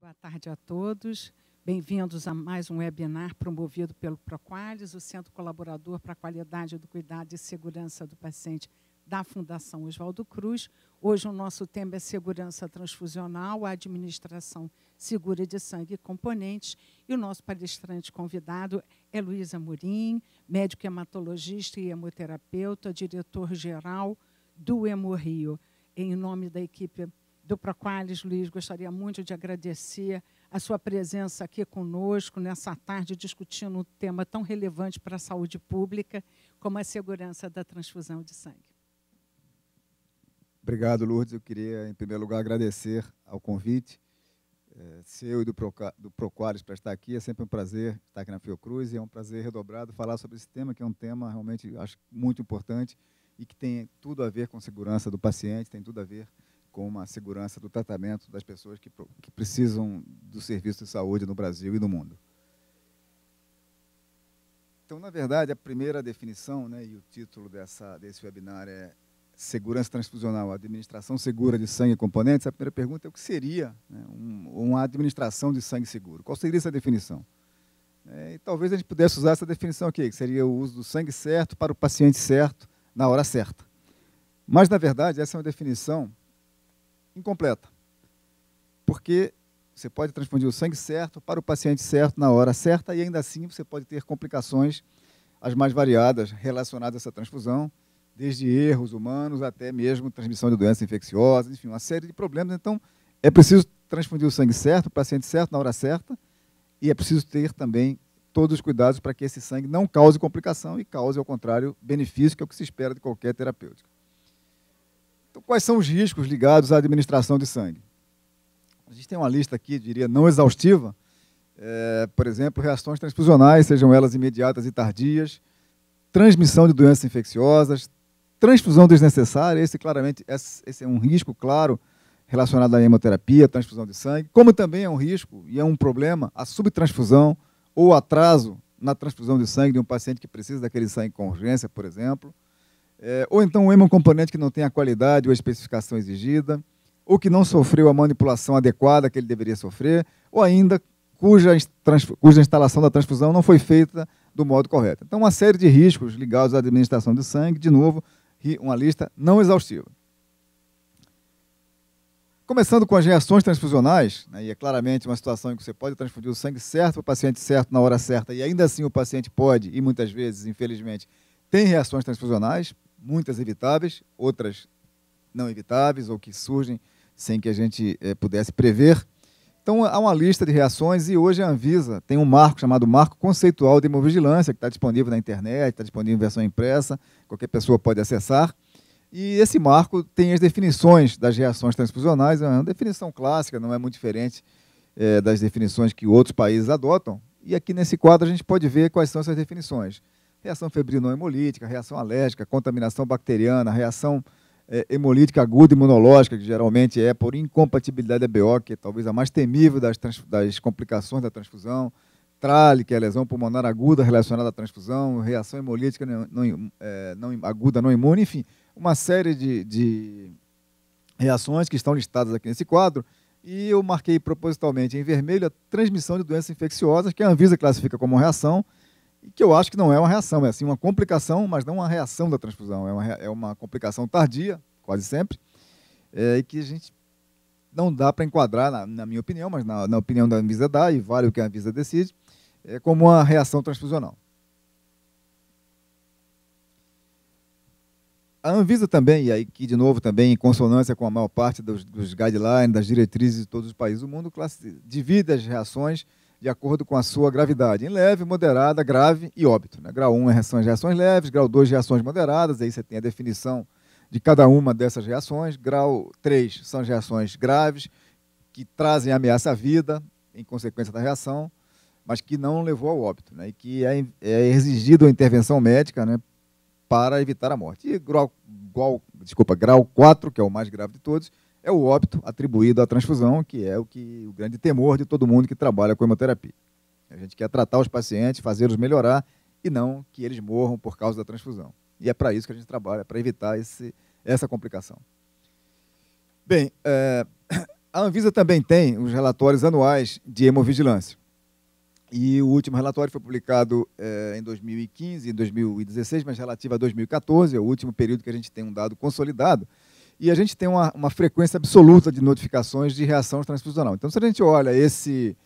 Boa tarde a todos. Bem-vindos a mais um webinar promovido pelo Proqualis, o Centro Colaborador para a Qualidade do Cuidado e Segurança do Paciente da Fundação Oswaldo Cruz. Hoje o nosso tema é segurança transfusional, a administração segura de sangue e componentes. E o nosso palestrante convidado é Luísa Murim, médico hematologista e hemoterapeuta, diretor-geral do Hemorrio. Em nome da equipe do Proqualis, Luiz, gostaria muito de agradecer a sua presença aqui conosco nessa tarde, discutindo um tema tão relevante para a saúde pública como a segurança da transfusão de sangue. Obrigado, Lourdes. Eu queria, em primeiro lugar, agradecer ao convite é, seu e do, Proca, do Proqualis para estar aqui. É sempre um prazer estar aqui na Fiocruz e é um prazer redobrado falar sobre esse tema, que é um tema realmente, acho, muito importante e que tem tudo a ver com segurança do paciente, tem tudo a ver com com uma segurança do tratamento das pessoas que, que precisam do serviço de saúde no Brasil e no mundo. Então, na verdade, a primeira definição, né, e o título dessa, desse webinar é Segurança Transfusional, Administração Segura de Sangue e Componentes. A primeira pergunta é o que seria né, um, uma administração de sangue seguro? Qual seria essa definição? É, e talvez a gente pudesse usar essa definição aqui, que seria o uso do sangue certo para o paciente certo, na hora certa. Mas, na verdade, essa é uma definição incompleta. Porque você pode transfundir o sangue certo para o paciente certo na hora certa e ainda assim você pode ter complicações as mais variadas relacionadas a essa transfusão, desde erros humanos até mesmo transmissão de doenças infecciosas, enfim, uma série de problemas. Então, é preciso transfundir o sangue certo, o paciente certo na hora certa, e é preciso ter também todos os cuidados para que esse sangue não cause complicação e cause, ao contrário, benefício, que é o que se espera de qualquer terapêutica. Então, quais são os riscos ligados à administração de sangue? A gente tem uma lista aqui, diria, não exaustiva. É, por exemplo, reações transfusionais, sejam elas imediatas e tardias, transmissão de doenças infecciosas, transfusão desnecessária, esse claramente esse é um risco claro relacionado à hemoterapia, transfusão de sangue, como também é um risco e é um problema a subtransfusão ou atraso na transfusão de sangue de um paciente que precisa daquele sangue com urgência, por exemplo. É, ou então um hemocomponente que não tem a qualidade ou a especificação exigida, ou que não sofreu a manipulação adequada que ele deveria sofrer, ou ainda cuja, cuja instalação da transfusão não foi feita do modo correto. Então, uma série de riscos ligados à administração de sangue, de novo, uma lista não exaustiva. Começando com as reações transfusionais, né, e é claramente uma situação em que você pode transfundir o sangue certo para o paciente certo na hora certa, e ainda assim o paciente pode, e muitas vezes, infelizmente, tem reações transfusionais, muitas evitáveis, outras não evitáveis ou que surgem sem que a gente é, pudesse prever. Então, há uma lista de reações e hoje a Anvisa tem um marco chamado Marco Conceitual de Hemovigilância, que está disponível na internet, está disponível em versão impressa, qualquer pessoa pode acessar. E esse marco tem as definições das reações transfusionais, é uma definição clássica, não é muito diferente é, das definições que outros países adotam. E aqui nesse quadro a gente pode ver quais são essas definições reação febril não hemolítica reação alérgica, contaminação bacteriana, reação é, hemolítica aguda imunológica, que geralmente é por incompatibilidade BO, que é talvez a mais temível das, das complicações da transfusão, trale, que é a lesão pulmonar aguda relacionada à transfusão, reação hemolítica não, não, é, não, aguda não imune, enfim, uma série de, de reações que estão listadas aqui nesse quadro. E eu marquei propositalmente em vermelho a transmissão de doenças infecciosas, que a Anvisa classifica como reação, e que eu acho que não é uma reação, é assim uma complicação, mas não uma reação da transfusão, é uma, é uma complicação tardia, quase sempre, é, e que a gente não dá para enquadrar, na, na, minha opinião, mas na, na, opinião da Anvisa dá, e vale o que a Anvisa decide, é, como uma reação transfusional. A Anvisa também, e aqui de novo também em consonância com a maior parte dos, dos guidelines, das diretrizes de todos os países do mundo, divide as reações de acordo com a sua gravidade, em leve, moderada, grave e óbito. Né? Grau 1 é reações, reações leves, grau 2, reações moderadas, aí você tem a definição de cada uma dessas reações. Grau 3 são reações graves, que trazem ameaça à vida, em consequência da reação, mas que não levou ao óbito, né? e que é, é exigida uma intervenção médica né? para evitar a morte. E grau, desculpa, grau 4, que é o mais grave de todos, é o óbito atribuído à transfusão, que é o, que, o grande temor de todo mundo que trabalha com hemoterapia. A gente quer tratar os pacientes, fazê-los melhorar e não que eles morram por causa da transfusão. E é para isso que a gente trabalha, para evitar esse, essa complicação. Bem, é, a Anvisa também tem os relatórios anuais de hemovigilância. E o último relatório foi publicado é, em 2015 e 2016, mas relativo a 2014, é o último período que a gente tem um dado consolidado e a gente tem uma, uma frequência absoluta de notificações de reação transfusional. Então, se a gente olha esse,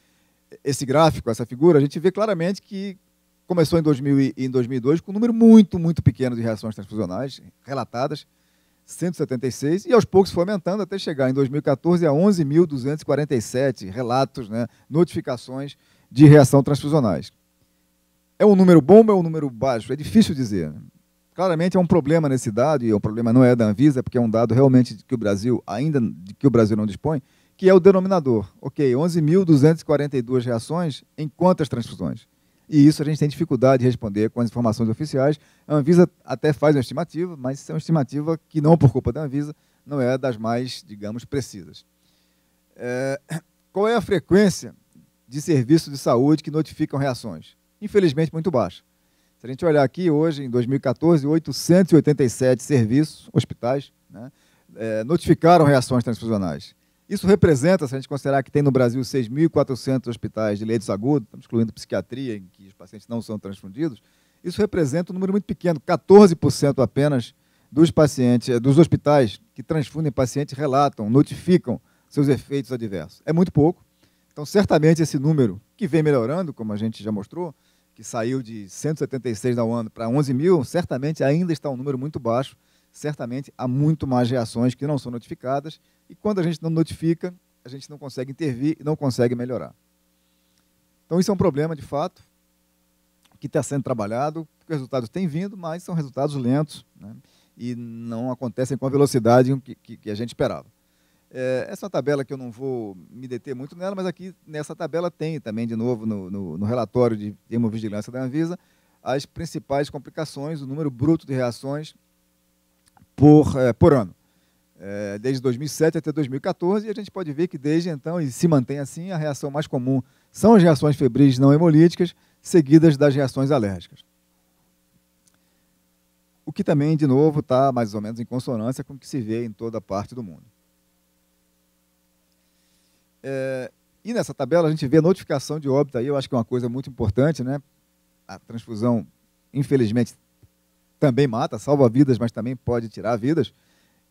esse gráfico, essa figura, a gente vê claramente que começou em, 2000 em 2002 com um número muito, muito pequeno de reações transfusionais relatadas, 176, e aos poucos foi aumentando até chegar em 2014 a 11.247 relatos, né, notificações de reação transfusionais. É um número bom ou é um número baixo? É difícil dizer. Claramente é um problema nesse dado, e o é problema não é da Anvisa, é porque é um dado realmente que o Brasil, ainda de que o Brasil não dispõe, que é o denominador. Ok, 11.242 reações em quantas transfusões? E isso a gente tem dificuldade de responder com as informações oficiais. A Anvisa até faz uma estimativa, mas é uma estimativa que não por culpa da Anvisa, não é das mais, digamos, precisas. É, qual é a frequência de serviços de saúde que notificam reações? Infelizmente, muito baixa. Se a gente olhar aqui hoje, em 2014, 887 serviços, hospitais, né, é, notificaram reações transfusionais. Isso representa, se a gente considerar que tem no Brasil 6.400 hospitais de leitos agudos, estamos excluindo psiquiatria, em que os pacientes não são transfundidos, isso representa um número muito pequeno, 14% apenas dos pacientes, é, dos hospitais que transfundem pacientes relatam, notificam seus efeitos adversos. É muito pouco. Então, certamente esse número, que vem melhorando, como a gente já mostrou, que saiu de 176 da ONU para 11 mil, certamente ainda está um número muito baixo, certamente há muito mais reações que não são notificadas, e quando a gente não notifica, a gente não consegue intervir e não consegue melhorar. Então, isso é um problema, de fato, que está sendo trabalhado, porque os resultados têm vindo, mas são resultados lentos né? e não acontecem com a velocidade que, que, que a gente esperava. É, essa tabela que eu não vou me deter muito nela, mas aqui nessa tabela tem também, de novo, no, no, no relatório de hemovigilância da Anvisa, as principais complicações, o número bruto de reações por, é, por ano. É, desde 2007 até 2014, e a gente pode ver que desde então, e se mantém assim, a reação mais comum são as reações febris não hemolíticas, seguidas das reações alérgicas. O que também, de novo, está mais ou menos em consonância com o que se vê em toda parte do mundo. É, e nessa tabela a gente vê a notificação de óbito aí, eu acho que é uma coisa muito importante, né? A transfusão, infelizmente, também mata, salva vidas, mas também pode tirar vidas.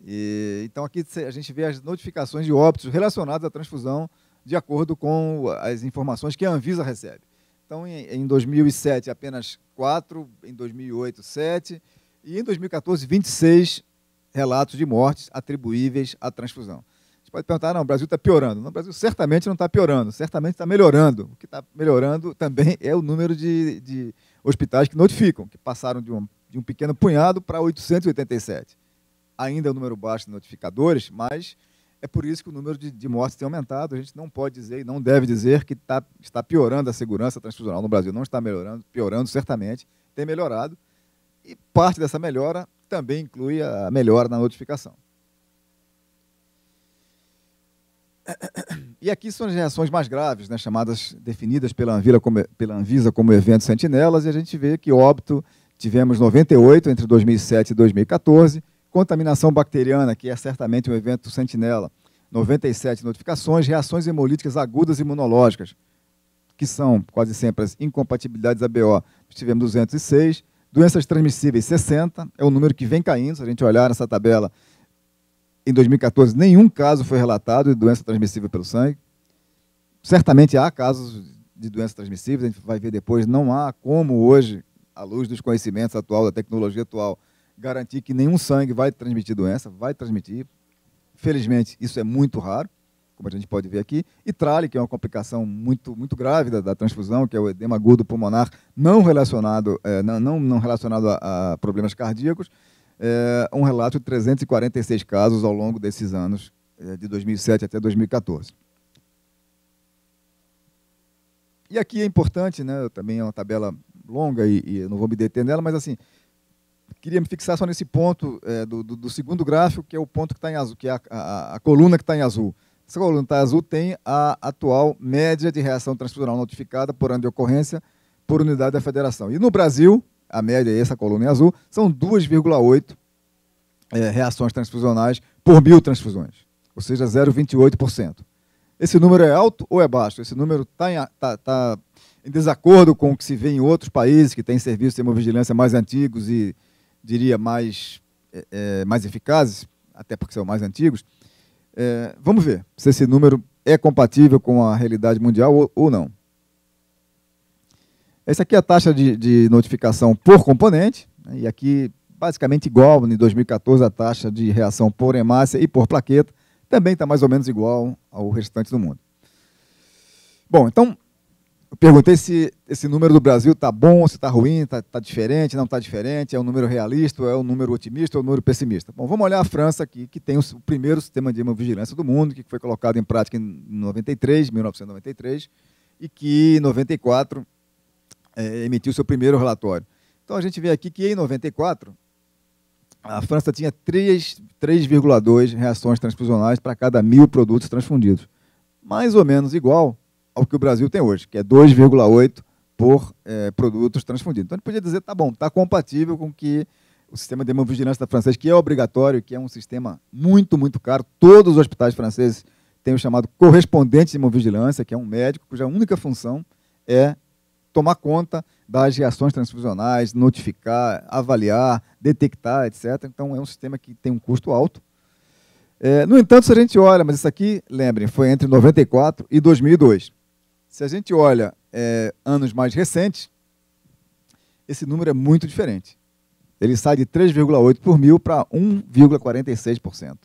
E, então aqui a gente vê as notificações de óbitos relacionadas à transfusão de acordo com as informações que a Anvisa recebe. Então, em 2007, apenas 4, em 2008, 7, e em 2014, 26 relatos de mortes atribuíveis à transfusão. Você pode perguntar, não, o Brasil está piorando. Não, o Brasil certamente não está piorando, certamente está melhorando. O que está melhorando também é o número de, de hospitais que notificam, que passaram de um, de um pequeno punhado para 887. Ainda é um número baixo de notificadores, mas é por isso que o número de, de, mortes tem aumentado. A gente não pode dizer e não deve dizer que tá, está piorando a segurança transfusional no Brasil. Não está melhorando, piorando certamente, tem melhorado. E parte dessa melhora também inclui a melhora na notificação. E aqui são as reações né, mais graves, né, chamadas definidas pela Anvisa, como, pela Anvisa como evento sentinelas, e a gente vê que óbito tivemos 98 entre 2007 e 2014, contaminação bacteriana, que é certamente um evento sentinela, 97 notificações, reações hemolíticas agudas imunológicas, que são quase sempre as incompatibilidades ABO, tivemos 206, doenças transmissíveis 60, é um número que vem caindo, se a gente olhar essa tabela, em 2014, nenhum caso foi relatado de doença transmissível pelo sangue. Certamente há casos de doenças transmissíveis, a gente vai ver depois. Não há como hoje, à luz dos conhecimentos atual, da tecnologia atual, garantir que nenhum sangue vai transmitir doença, vai transmitir. Felizmente, isso é muito raro, como a gente pode ver aqui. E trale, que é uma complicação muito, muito grave da, da transfusão, que é o edema agudo pulmonar não relacionado, é, não, não, não relacionado a, a problemas cardíacos, é, um relato de 346 casos ao longo desses anos, é, de 2007 até 2014. E aqui é importante, né, também é uma tabela longa e, e não vou me deter nela, mas assim, queria me fixar só nesse ponto é, do, do, do, segundo gráfico, que é o ponto que está em azul, que é a, a, a coluna que está em azul. Essa coluna está azul tem a atual média de reação transfusional notificada por ano de ocorrência por unidade da federação. E no Brasil, a média é essa coluna em é azul, são 2,8 é, reações transfusionais por mil transfusões, ou seja, 0,28%. Esse número é alto ou é baixo? Esse número está em, tá, tá em, desacordo com o que se vê em outros países que têm serviços de hemovigilância mais antigos e, diria, mais, é, é mais eficazes, até porque são mais antigos. É, vamos ver se esse número é compatível com a realidade mundial ou, ou não. Essa aqui é a taxa de, de notificação por componente, né, e aqui basicamente igual em 2014 a taxa de reação por hemácia e por plaqueta, também está mais ou menos igual ao restante do mundo. Bom, então, eu perguntei se esse número do Brasil está bom, se está ruim, está tá diferente, não está diferente, é um número realista, é um número otimista, é um número pessimista. Bom, vamos olhar a França aqui, que tem o, o primeiro sistema de hemovigilância do mundo, que foi colocado em prática em 93, 1993, e que em 94 é, emitiu seu primeiro relatório. Então a gente vê aqui que em 94 a França tinha 3,2 reações transfusionais para cada mil produtos transfundidos, mais ou menos igual ao que o Brasil tem hoje, que é 2,8 por é, produtos transfundidos. Então a gente podia dizer, tá bom, está compatível com que o sistema de hemovigilância francês, que é obrigatório, que é um sistema muito, muito caro. Todos os hospitais franceses têm o chamado correspondente de hemovigilância, que é um médico cuja única função é tomar conta das reações transfusionais, notificar, avaliar, detectar, etc. Então, é um sistema que tem um custo alto. É, no entanto, se a gente olha, mas isso aqui, lembrem, foi entre 94 e 2002. Se a gente olha é, anos mais recentes, esse número é muito diferente. Ele sai de 3,8 por mil para 1,46%.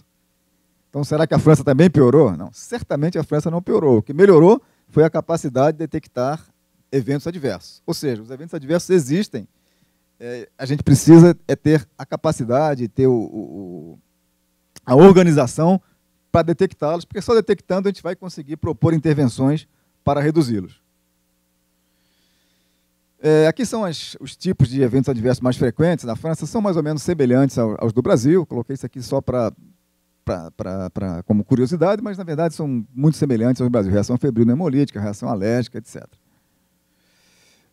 Então, será que a França também piorou? Não, certamente a França não piorou. O que melhorou foi a capacidade de detectar eventos adversos. Ou seja, os eventos adversos existem. É, a gente precisa é ter a capacidade, ter o, o a organização para detectá-los, porque só detectando a gente vai conseguir propor intervenções para reduzi-los. É, aqui são as, os tipos de eventos adversos mais frequentes na França, são mais ou menos semelhantes aos, aos do Brasil. Coloquei isso aqui só para como curiosidade, mas na verdade são muito semelhantes ao Brasil. Reação febril hemolítica, reação alérgica, etc.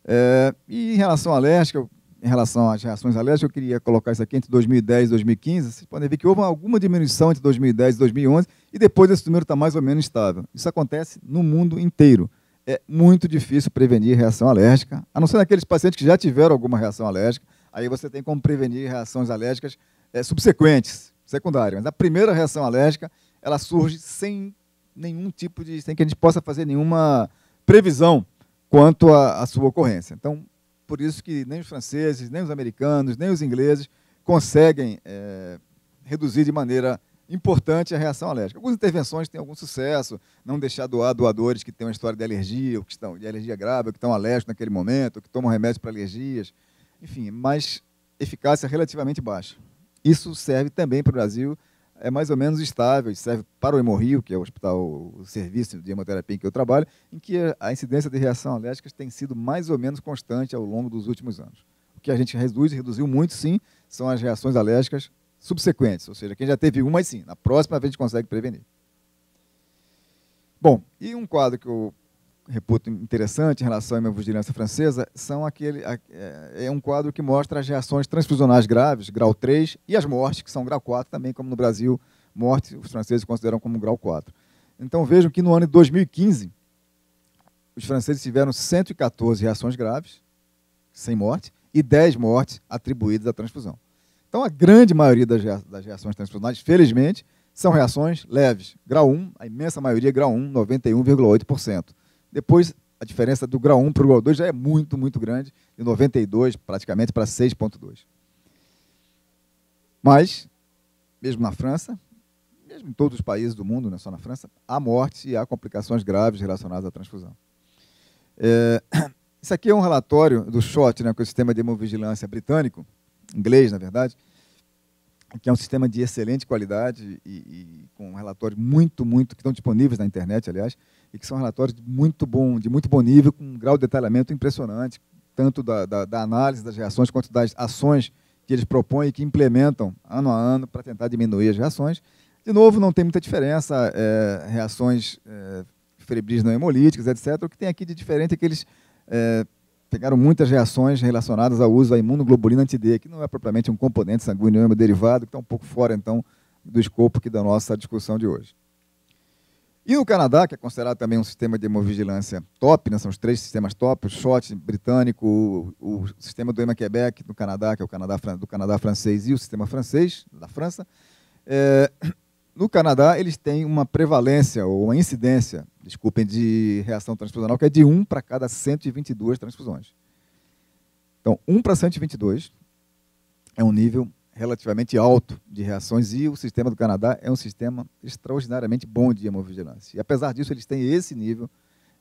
É, e em relação à alérgico, em relação às reações alérgicas, eu queria colocar isso aqui entre 2010 e 2015. Vocês podem ver que houve alguma diminuição entre 2010 e 2011 e depois esse número está mais ou menos estável. Isso acontece no mundo inteiro. É muito difícil prevenir reação alérgica, a não ser naqueles pacientes que já tiveram alguma reação alérgica. Aí você tem como prevenir reações alérgicas é, subsequentes, secundárias. Mas a primeira reação alérgica, ela surge sem nenhum tipo de. sem que a gente possa fazer nenhuma previsão quanto à sua ocorrência. Então, por isso que nem os franceses, nem os americanos, nem os ingleses conseguem é, reduzir de maneira importante a reação alérgica. Algumas intervenções têm algum sucesso, não deixar doar doadores que têm uma história de alergia, ou que estão de alergia grave, ou que estão alérgicos naquele momento, ou que tomam remédio para alergias, enfim, mas eficácia relativamente baixa. Isso serve também para o Brasil é mais ou menos estável, serve para o Hemorrio, que é o hospital, o serviço de hemoterapia em que eu trabalho, em que a incidência de reação alérgica tem sido mais ou menos constante ao longo dos últimos anos. O que a gente reduz, reduziu muito, sim, são as reações alérgicas subsequentes, ou seja, quem já teve uma, sim, na próxima a gente consegue prevenir. Bom, e um quadro que eu reputo interessante em relação à hemovigilância francesa são aquele é, é um quadro que mostra as reações transfusionais graves, grau 3, e as mortes, que são grau 4 também, como no Brasil, morte os franceses consideram como grau 4. Então vejam que no ano de 2015 os franceses tiveram 114 reações graves, sem morte, e 10 mortes atribuídas à transfusão. Então a grande maioria das reações transfusionais, felizmente, são reações leves, grau 1, a imensa maioria é grau 1, 91,8%. Depois, a diferença do grau 1 para o grau 2 já é muito, muito grande, de 92 praticamente para 6,2. Mas, mesmo na França, mesmo em todos os países do mundo, não é só na França, há morte e há complicações graves relacionadas à transfusão. É, isso aqui é um relatório do SHOT, né, que é o Sistema de Hemovigilância Britânico, inglês, na verdade, que é um sistema de excelente qualidade e, e com relatórios muito, muito, que estão disponíveis na internet, aliás, e que são relatórios de muito bom, de muito bom nível, com um grau de detalhamento impressionante, tanto da, da, da análise das reações quanto das ações que eles propõem e que implementam ano a ano para tentar diminuir as reações. De novo, não tem muita diferença, é, reações é, febris não hemolíticas, etc. O que tem aqui de diferente é que eles é, pegaram muitas reações relacionadas ao uso da imunoglobulina anti-D, que não é propriamente um componente sanguíneo é derivado, que está um pouco fora, então, do escopo aqui da nossa discussão de hoje. E no Canadá, que é considerado também um sistema de hemovigilância top, né, são os três sistemas top, o SHOT britânico, o, o sistema do EMA Quebec do Canadá, que é o Canadá, do Canadá francês, e o sistema francês, da França, é, no Canadá eles têm uma prevalência, ou uma incidência, desculpem, de reação transfusional, que é de 1 para cada 122 transfusões. Então, 1 para 122 é um nível relativamente alto de reações e o sistema do Canadá é um sistema extraordinariamente bom de hemovigilância. E apesar disso, eles têm esse nível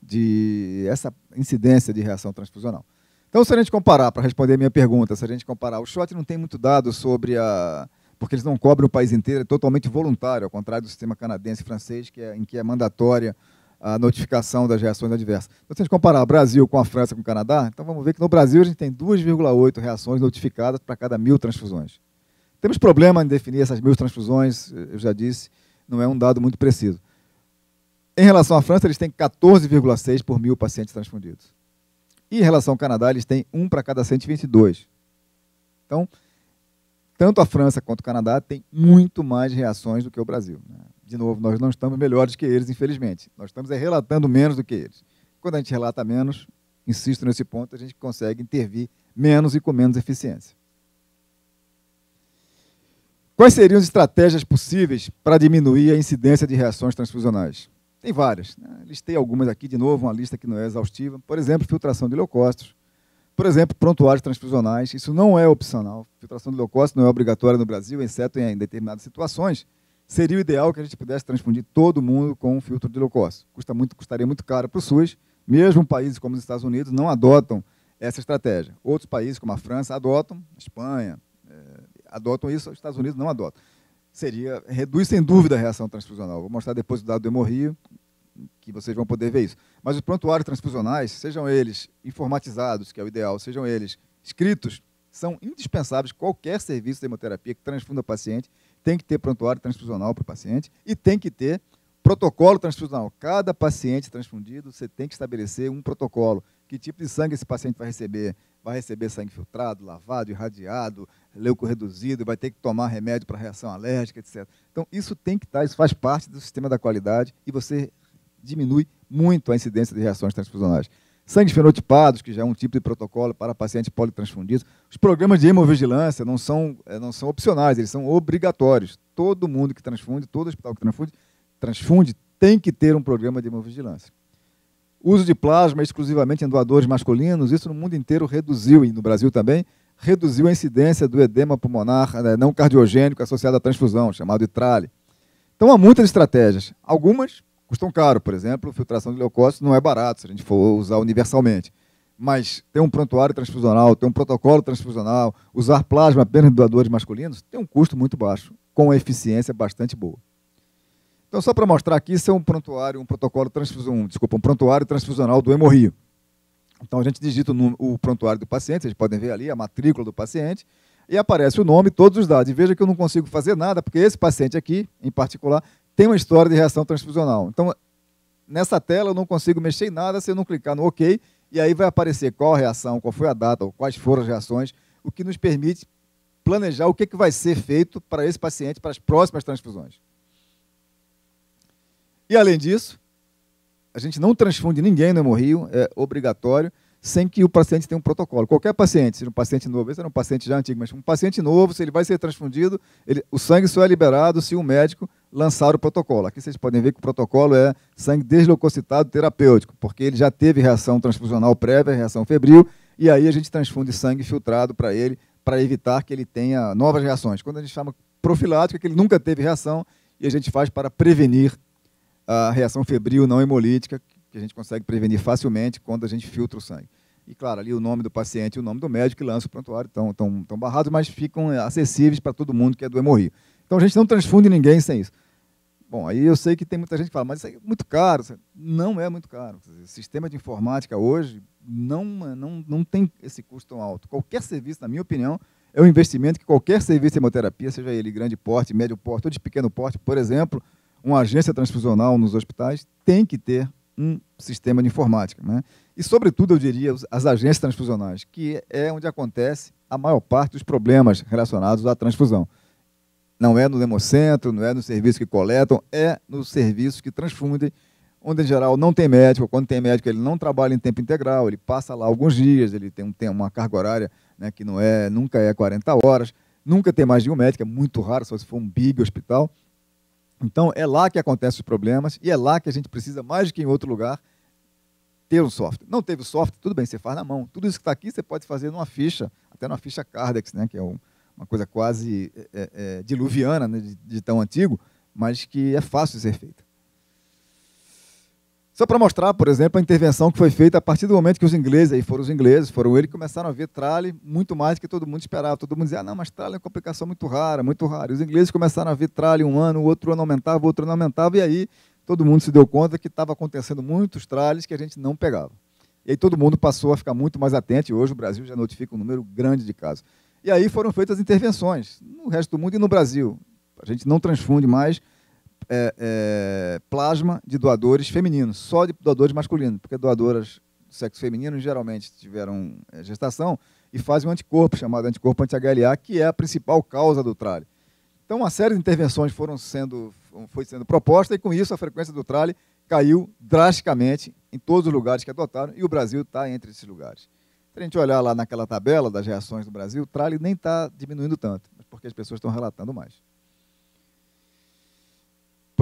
de essa incidência de reação transfusional. Então, se a gente comparar, para responder a minha pergunta, se a gente comparar, o SHOT não tem muito dado sobre a porque eles não cobrem o país inteiro, é totalmente voluntário, ao contrário do sistema canadense e francês, que é, em que é mandatória a notificação das reações adversas. Então, se a gente comparar o Brasil com a França com o Canadá, então vamos ver que no Brasil a gente tem 2,8 reações notificadas para cada mil transfusões. Temos problema em definir essas mil transfusões, eu já disse, não é um dado muito preciso. Em relação à França, eles têm 14,6 por mil pacientes transfundidos. E em relação ao Canadá, eles têm um para cada 122. Então, tanto a França quanto o Canadá têm muito mais reações do que o Brasil. Né? De novo, nós não estamos melhores que eles, infelizmente. Nós estamos é relatando menos do que eles. Quando a gente relata menos, insisto nesse ponto, a gente consegue intervir menos e com menos eficiência. Quais seriam as estratégias possíveis para diminuir a incidência de reações transfusionais? Tem várias. Né? Listei algumas aqui, de novo, uma lista que não é exaustiva. Por exemplo, filtração de leucócitos. Por exemplo, prontuários transfusionais. Isso não é opcional. Filtração de leucócitos não é obrigatória no Brasil, exceto em determinadas situações. Seria o ideal que a gente pudesse transfundir todo mundo com um filtro de leucócitos. Custa muito, custaria muito caro para o SUS. Mesmo países como os Estados Unidos não adotam essa estratégia. Outros países, como a França, adotam. A Espanha, eh, adotam isso, os Estados Unidos não adotam. Seria, reduz sem dúvida a reação transfusional. Vou mostrar depois o dado do hemorrio, que vocês vão poder ver isso. Mas os prontuários transfusionais, sejam eles informatizados, que é o ideal, sejam eles escritos, são indispensáveis. Qualquer serviço de hemoterapia que transfunda o paciente tem que ter prontuário transfusional para o paciente e tem que ter protocolo transfusional. Cada paciente transfundido, você tem que estabelecer um protocolo. Que tipo de sangue esse paciente vai receber? vai receber sangue filtrado, lavado, irradiado, leuco reduzido, vai ter que tomar remédio para reação alérgica, etc. Então, isso tem que estar, tá, isso faz parte do sistema da qualidade e você diminui muito a incidência de reações transfusionais. Sangues fenotipados, que já é um tipo de protocolo para pacientes politransfundidos. Os programas de hemovigilância não são, eh, não são opcionais, eles são obrigatórios. Todo mundo que transfunde, todo hospital que transfunde, transfunde tem que ter um programa de hemovigilância uso de plasma é exclusivamente em doadores masculinos, isso no mundo inteiro reduziu, e no Brasil também, reduziu a incidência do edema pulmonar eh, não cardiogênico associado à transfusão, chamado ITRALE. Então há muitas estratégias. Algumas custam caro, por exemplo, filtração de leucócitos não é barato se a gente for usar universalmente. Mas ter um prontuário transfusional, ter um protocolo transfusional, usar plasma apenas em doadores masculinos, tem um custo muito baixo, com eficiência bastante boa. Então, só para mostrar aqui, isso é um prontuário, um protocolo transfusional, um, desculpa, um prontuário transfusional do hemorrio. Então, a gente digita o, o prontuário do paciente, vocês podem ver ali a matrícula do paciente, e aparece o nome e todos os dados. E veja que eu não consigo fazer nada, porque esse paciente aqui, em particular, tem uma história de reação transfusional. Então, nessa tela eu não consigo mexer em nada se eu não clicar no OK, e aí vai aparecer qual a reação, qual foi a data, ou quais foram as reações, o que nos permite planejar o que, é que vai ser feito para esse paciente, para as próximas transfusões. E além disso, a gente não transfunde ninguém no hemorrio, é obrigatório, sem que o paciente tenha um protocolo. Qualquer paciente, seja é um paciente novo, esse era um paciente já antigo, mas um paciente novo, se ele vai ser transfundido, ele, o sangue só é liberado se o médico lançar o protocolo. Aqui vocês podem ver que o protocolo é sangue desleucocitado terapêutico, porque ele já teve reação transfusional prévia, reação febril, e aí a gente transfunde sangue filtrado para ele, para evitar que ele tenha novas reações. Quando a gente chama profilático, é que ele nunca teve reação, e a gente faz para prevenir a reação febril não hemolítica, que a gente consegue prevenir facilmente quando a gente filtra o sangue. E, claro, ali o nome do paciente e o nome do médico que lança o prontuário estão tão, tão barrados, mas ficam é, acessíveis para todo mundo que é do hemorrio. Então, a gente não transfunde ninguém sem isso. Bom, aí eu sei que tem muita gente que fala, mas isso é muito caro. Não é muito caro. O sistema de informática hoje não, não, não tem esse custo tão alto. Qualquer serviço, na minha opinião, é um investimento que qualquer serviço de hemoterapia, seja ele grande porte, médio porte ou de pequeno porte, por exemplo, uma agência transfusional nos hospitais tem que ter um sistema de informática. Né? E, sobretudo, eu diria as agências transfusionais, que é onde acontece a maior parte dos problemas relacionados à transfusão. Não é no hemocentro, não é no serviço que coletam, é nos serviços que transfundem, onde, em geral, não tem médico. Quando tem médico, ele não trabalha em tempo integral, ele passa lá alguns dias, ele tem, um, tem uma carga horária né, que não é, nunca é 40 horas, nunca tem mais de um médico, é muito raro, só se for um big hospital. Então, é lá que acontecem os problemas e é lá que a gente precisa, mais do que em outro lugar, ter um software. Não teve o software, tudo bem, você faz na mão. Tudo isso que está aqui você pode fazer numa ficha, até numa ficha Cardex, né, que é um, uma coisa quase é, é, é diluviana né, de, de tão antigo, mas que é fácil de ser feita. Só para mostrar, por exemplo, a intervenção que foi feita a partir do momento que os ingleses, aí foram os ingleses, foram eles, que começaram a ver trale muito mais do que todo mundo esperava. Todo mundo dizia, ah, não, mas trale é uma complicação muito rara, muito rara. E os ingleses começaram a ver trale um ano, o outro ano aumentava, o outro ano aumentava, e aí todo mundo se deu conta que estava acontecendo muitos trales que a gente não pegava. E aí todo mundo passou a ficar muito mais atento, e hoje o Brasil já notifica um número grande de casos. E aí foram feitas intervenções no resto do mundo e no Brasil. A gente não transfunde mais é, é, plasma de doadores femininos, só de doadores masculinos, porque doadoras do sexo feminino geralmente tiveram é, gestação e fazem um anticorpo chamado anticorpo anti-HLA, que é a principal causa do trale. Então, uma série de intervenções foram sendo, foi sendo proposta e, com isso, a frequência do trale caiu drasticamente em todos os lugares que adotaram e o Brasil está entre esses lugares. Se a gente olhar lá naquela tabela das reações do Brasil, o trale nem está diminuindo tanto, porque as pessoas estão relatando mais.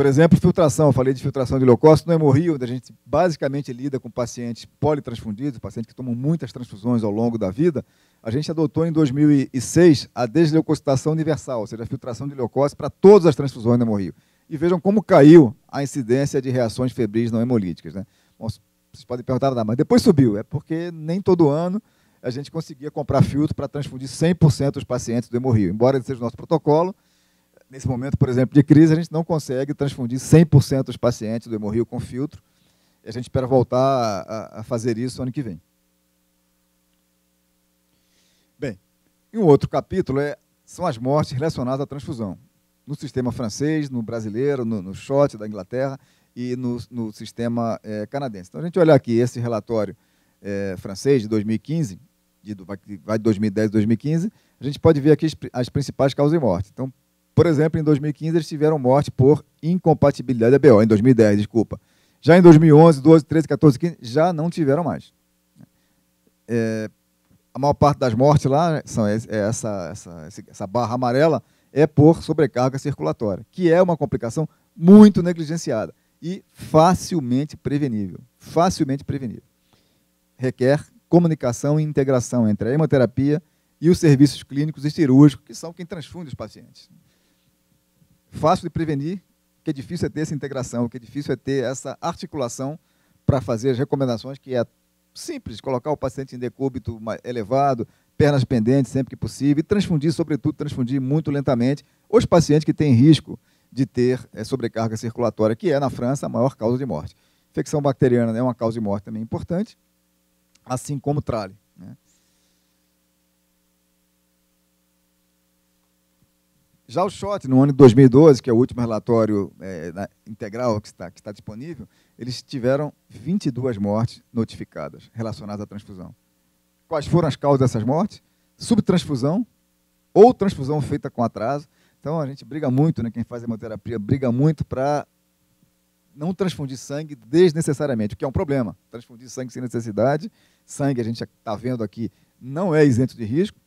Por exemplo, filtração. Eu falei de filtração de leucócitos no onde A gente basicamente lida com pacientes politransfundidos, pacientes que tomam muitas transfusões ao longo da vida. A gente adotou em 2006 a desleucocitação universal, ou seja, a filtração de leucócitos para todas as transfusões no hemorríodo. E vejam como caiu a incidência de reações febris não hemolíticas. Né? Bom, vocês podem perguntar, ah, mas depois subiu. É porque nem todo ano a gente conseguia comprar filtro para transfundir 100% dos pacientes do hemorríodo. Embora seja o nosso protocolo, nesse momento, por exemplo, de crise, a gente não consegue transfundir 100% dos pacientes do hemorrio com filtro. a gente espera voltar a, a fazer isso ano que vem. Bem, e um outro capítulo é, são as mortes relacionadas à transfusão. No sistema francês, no brasileiro, no, no shot da Inglaterra e no, no sistema é, canadense. Então, a gente olha aqui esse relatório é, francês de 2015, de, vai de 2010 a 2015, a gente pode ver aqui as, as principais causas de morte. Então, por exemplo, em 2015 eles tiveram morte por incompatibilidade da BO, em 2010, desculpa. Já em 2011, 12, 13, 14, 15, já não tiveram mais. É, a maior parte das mortes lá, né, são é essa, essa, essa barra amarela, é por sobrecarga circulatória, que é uma complicação muito negligenciada e facilmente prevenível. Facilmente prevenível. Requer comunicação e integração entre a hemoterapia e os serviços clínicos e cirúrgicos, que são quem transfunde os pacientes fácil de prevenir, o que é difícil é ter essa integração, o que é difícil é ter essa articulação para fazer as recomendações, que é simples, colocar o paciente em decúbito elevado, pernas pendentes sempre que possível, e transfundir, sobretudo, transfundir muito lentamente os pacientes que têm risco de ter é, sobrecarga circulatória, que é, na França, a maior causa de morte. Infecção bacteriana é né, uma causa de morte também importante, assim como trale. Né? Já o SHOT, no ano de 2012, que é o último relatório é, na, integral que está, que está disponível, eles tiveram 22 mortes notificadas relacionadas à transfusão. Quais foram as causas dessas mortes? Subtransfusão ou transfusão feita com atraso. Então a gente briga muito, né, quem faz hemoterapia briga muito para não transfundir sangue desnecessariamente, o que é um problema. Transfundir sangue sem necessidade, sangue a gente está vendo aqui não é isento de risco.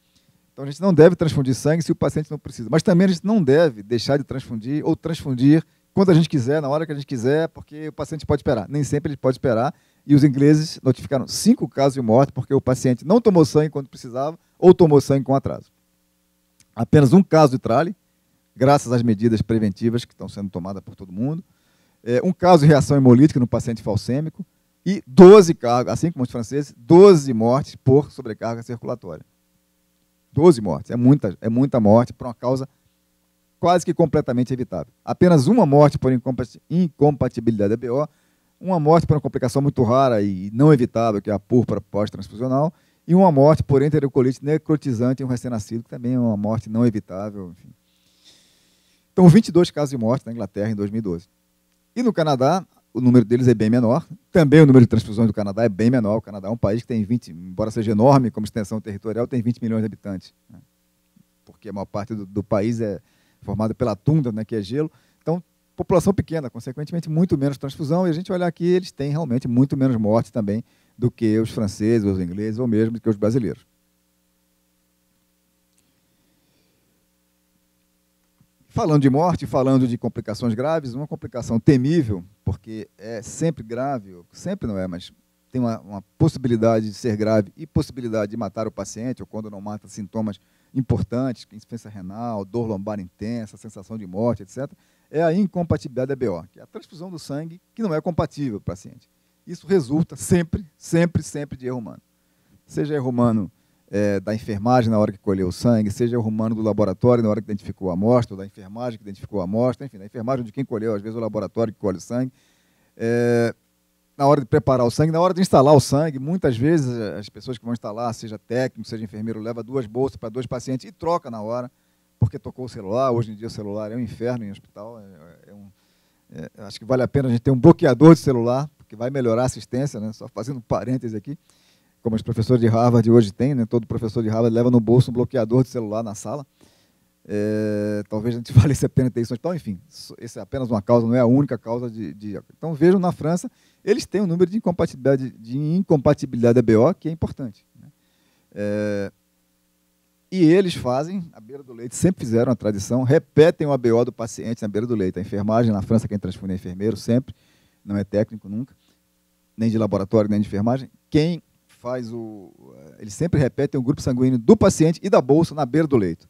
Então a gente não deve transfundir sangue se o paciente não precisa. Mas também a gente não deve deixar de transfundir ou transfundir quando a gente quiser, na hora que a gente quiser, porque o paciente pode esperar. Nem sempre ele pode esperar. E os ingleses notificaram cinco casos de morte porque o paciente não tomou sangue quando precisava ou tomou sangue com atraso. Apenas um caso de trale, graças às medidas preventivas que estão sendo tomadas por todo mundo. É, um caso de reação hemolítica no paciente falcêmico e 12 cargas, assim como os franceses, 12 mortes por sobrecarga circulatória. 12 mortes. É muita, é muita morte para uma causa quase que completamente evitável. Apenas uma morte por incompatibilidade da BO, uma morte por uma complicação muito rara e não evitável, que é a púrpura pós-transfusional, e uma morte por enterocolite necrotizante em um recém-nascido, que também é uma morte não evitável. Enfim. Então, 22 casos de morte na Inglaterra em 2012. E no Canadá, o número deles é bem menor. Também o número de transfusões do Canadá é bem menor. O Canadá é um país que tem 20, embora seja enorme como extensão territorial, tem 20 milhões de habitantes. Né? Porque a maior parte do, do, país é formada pela tunda, né, que é gelo. Então, população pequena, consequentemente, muito menos transfusão. E a gente olhar aqui, eles têm realmente muito menos morte também do que os franceses, os ingleses, ou mesmo do que os brasileiros. Falando de morte, falando de complicações graves, uma complicação temível porque é sempre grave, sempre não é, mas tem uma, uma, possibilidade de ser grave e possibilidade de matar o paciente, ou quando não mata, sintomas importantes, insuficiência renal, dor lombar intensa, sensação de morte, etc., é a incompatibilidade EBO, que é a transfusão do sangue que não é compatível para o paciente. Isso resulta sempre, sempre, sempre de erro humano. Seja erro humano é, da enfermagem na hora que colheu o sangue, seja o romano do laboratório na hora que identificou a amostra, ou da enfermagem que identificou a amostra, enfim, da enfermagem de quem colheu, às vezes o laboratório que colhe o sangue, é, na hora de preparar o sangue, na hora de instalar o sangue, muitas vezes é, as pessoas que vão instalar, seja técnico, seja enfermeiro, leva duas bolsas para dois pacientes e troca na hora, porque tocou o celular. Hoje em dia o celular é um inferno em hospital. É, é, é um, é, acho que vale a pena a gente ter um bloqueador de celular, porque vai melhorar a assistência, né? só fazendo parênteses aqui como os professores de Harvard hoje têm, né? todo professor de Harvard leva no bolso um bloqueador de celular na sala. É, talvez a gente valesse a é pena ter isso. Então, enfim, essa é apenas uma causa, não é a única causa de, de, Então, vejam, na França, eles têm um número de incompatibilidade, de incompatibilidade que é importante. Né? É, e eles fazem, à beira do leito, sempre fizeram a tradição, repetem o ABO do paciente na beira do leito. A enfermagem na França, quem transfunde é enfermeiro, sempre, não é técnico nunca, nem de laboratório, nem de enfermagem. Quem faz o. Eh, eles sempre repetem o grupo sanguíneo do paciente e da bolsa na beira do leito.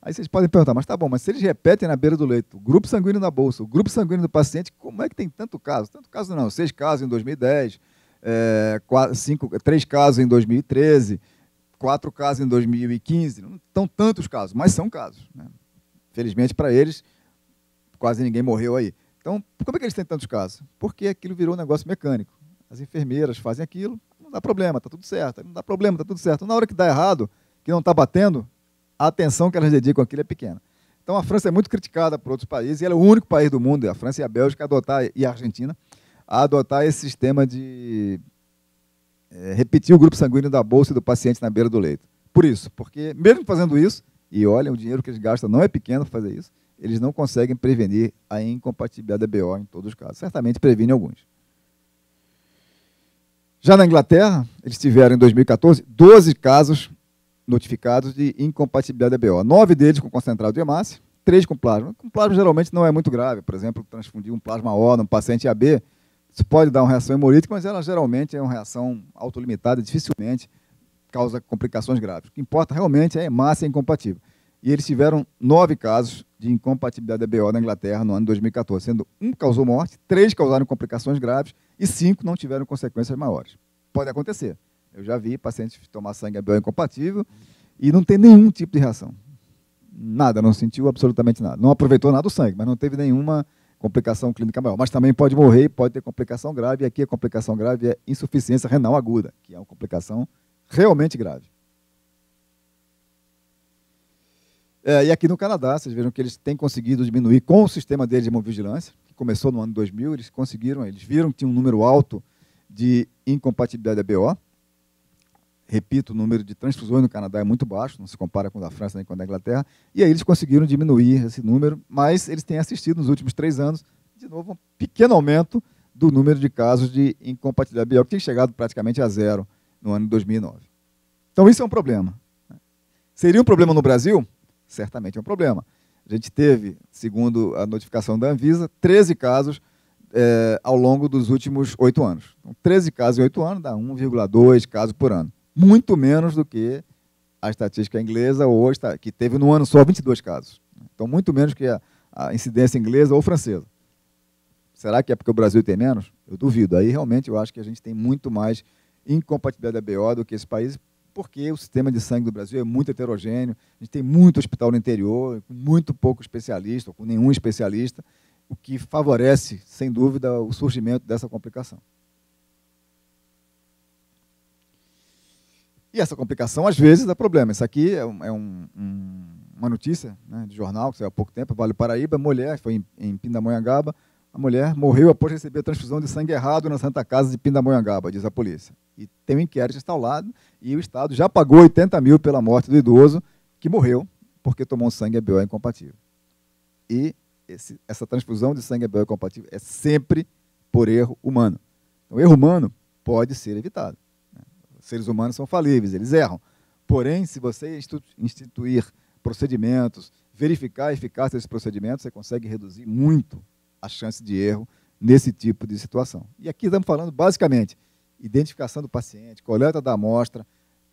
Aí vocês podem perguntar, mas tá bom, mas se eles repetem na beira do leito, o grupo sanguíneo na bolsa, o grupo sanguíneo do paciente, como é que tem tanto caso? Tanto caso não, seis casos em 2010, é, eh, quatro, cinco, três casos em 2013, quatro casos em 2015. Não estão tantos casos, mas são casos. Né? Felizmente para eles, quase ninguém morreu aí. Então, como é que eles têm tantos casos? Porque aquilo virou um negócio mecânico. As enfermeiras fazem aquilo, não dá problema, tá tudo certo. Não dá problema, tá tudo certo. Na hora que dá errado, que não está batendo, a atenção que elas dedicam àquilo é pequena. Então a França é muito criticada por outros países, e ela é o único país do mundo, a França e a Bélgica a adotar, e a Argentina, a adotar esse sistema de é, repetir o grupo sanguíneo da bolsa do paciente na beira do leito. Por isso, porque mesmo fazendo isso, e olha, o dinheiro que eles gastam não é pequeno para fazer isso, eles não conseguem prevenir a incompatibilidade da BO em todos os casos. Certamente previne alguns. Já na Inglaterra, eles tiveram em 2014 12 casos notificados de incompatibilidade BO. Nove deles com concentrado de hemácia, três com plasma. Com plasma geralmente não é muito grave. Por exemplo, transfundir um plasma O num paciente AB, isso pode dar uma reação hemolítica, mas ela geralmente é uma reação autolimitada, dificilmente causa complicações graves. O que importa realmente é a hemácia incompatível. E eles tiveram nove casos de incompatibilidade BO na Inglaterra no ano de 2014, sendo um causou morte, três causaram complicações graves e cinco não tiveram consequências maiores. Pode acontecer. Eu já vi pacientes tomar sangue ABO incompatível e não tem nenhum tipo de reação. Nada, não sentiu absolutamente nada. Não aproveitou nada do sangue, mas não teve nenhuma complicação clínica maior. Mas também pode morrer e pode ter complicação grave. E aqui a complicação grave é insuficiência renal aguda, que é uma complicação realmente grave. É, e aqui no Canadá, vocês vejam que eles têm conseguido diminuir com o sistema deles de hemovigilância, começou no ano 2000, eles conseguiram, eles viram que tinha um número alto de incompatibilidade da BO. Repito, o número de transfusões no Canadá é muito baixo, não se compara com o da França nem com o da Inglaterra. E aí eles conseguiram diminuir esse número, mas eles têm assistido nos últimos três anos, de novo, um pequeno aumento do número de casos de incompatibilidade BO, que tem chegado praticamente a zero no ano de 2009. Então isso é um problema. Seria um problema no Brasil? Certamente é um problema. A gente teve, segundo a notificação da Anvisa, 13 casos é, ao longo dos últimos oito anos. Então, 13 casos em oito anos dá 1,2 casos por ano. Muito menos do que a estatística inglesa, ou que teve no ano só 22 casos. Então, muito menos que a, a incidência inglesa ou francesa. Será que é porque o Brasil tem menos? Eu duvido. Aí realmente eu acho que a gente tem muito mais incompatibilidade da BO do que esse país, porque o sistema de sangue do Brasil é muito heterogêneo, a gente tem muito hospital no interior, com muito pouco especialista, ou com nenhum especialista, o que favorece, sem dúvida, o surgimento dessa complicação. E essa complicação, às vezes, dá problema. Isso aqui é, um, é um, uma notícia né, de jornal, que saiu há pouco tempo, Vale Paraíba, mulher, foi em, em Pindamonhangaba, a mulher morreu após receber transfusão de sangue errado na Santa Casa de Pindamonhangaba, diz a polícia. E tem um inquérito instalado e o Estado já pagou 80 mil pela morte do idoso que morreu porque tomou sangue EBO incompatível. E esse, essa transfusão de sangue EBO incompatível é sempre por erro humano. o então, erro humano pode ser evitado. Os né? seres humanos são falíveis, eles erram. Porém, se você instituir procedimentos, verificar a eficácia desses procedimentos, você consegue reduzir muito a chance de erro nesse tipo de situação. E aqui estamos falando basicamente identificação do paciente, coleta da amostra,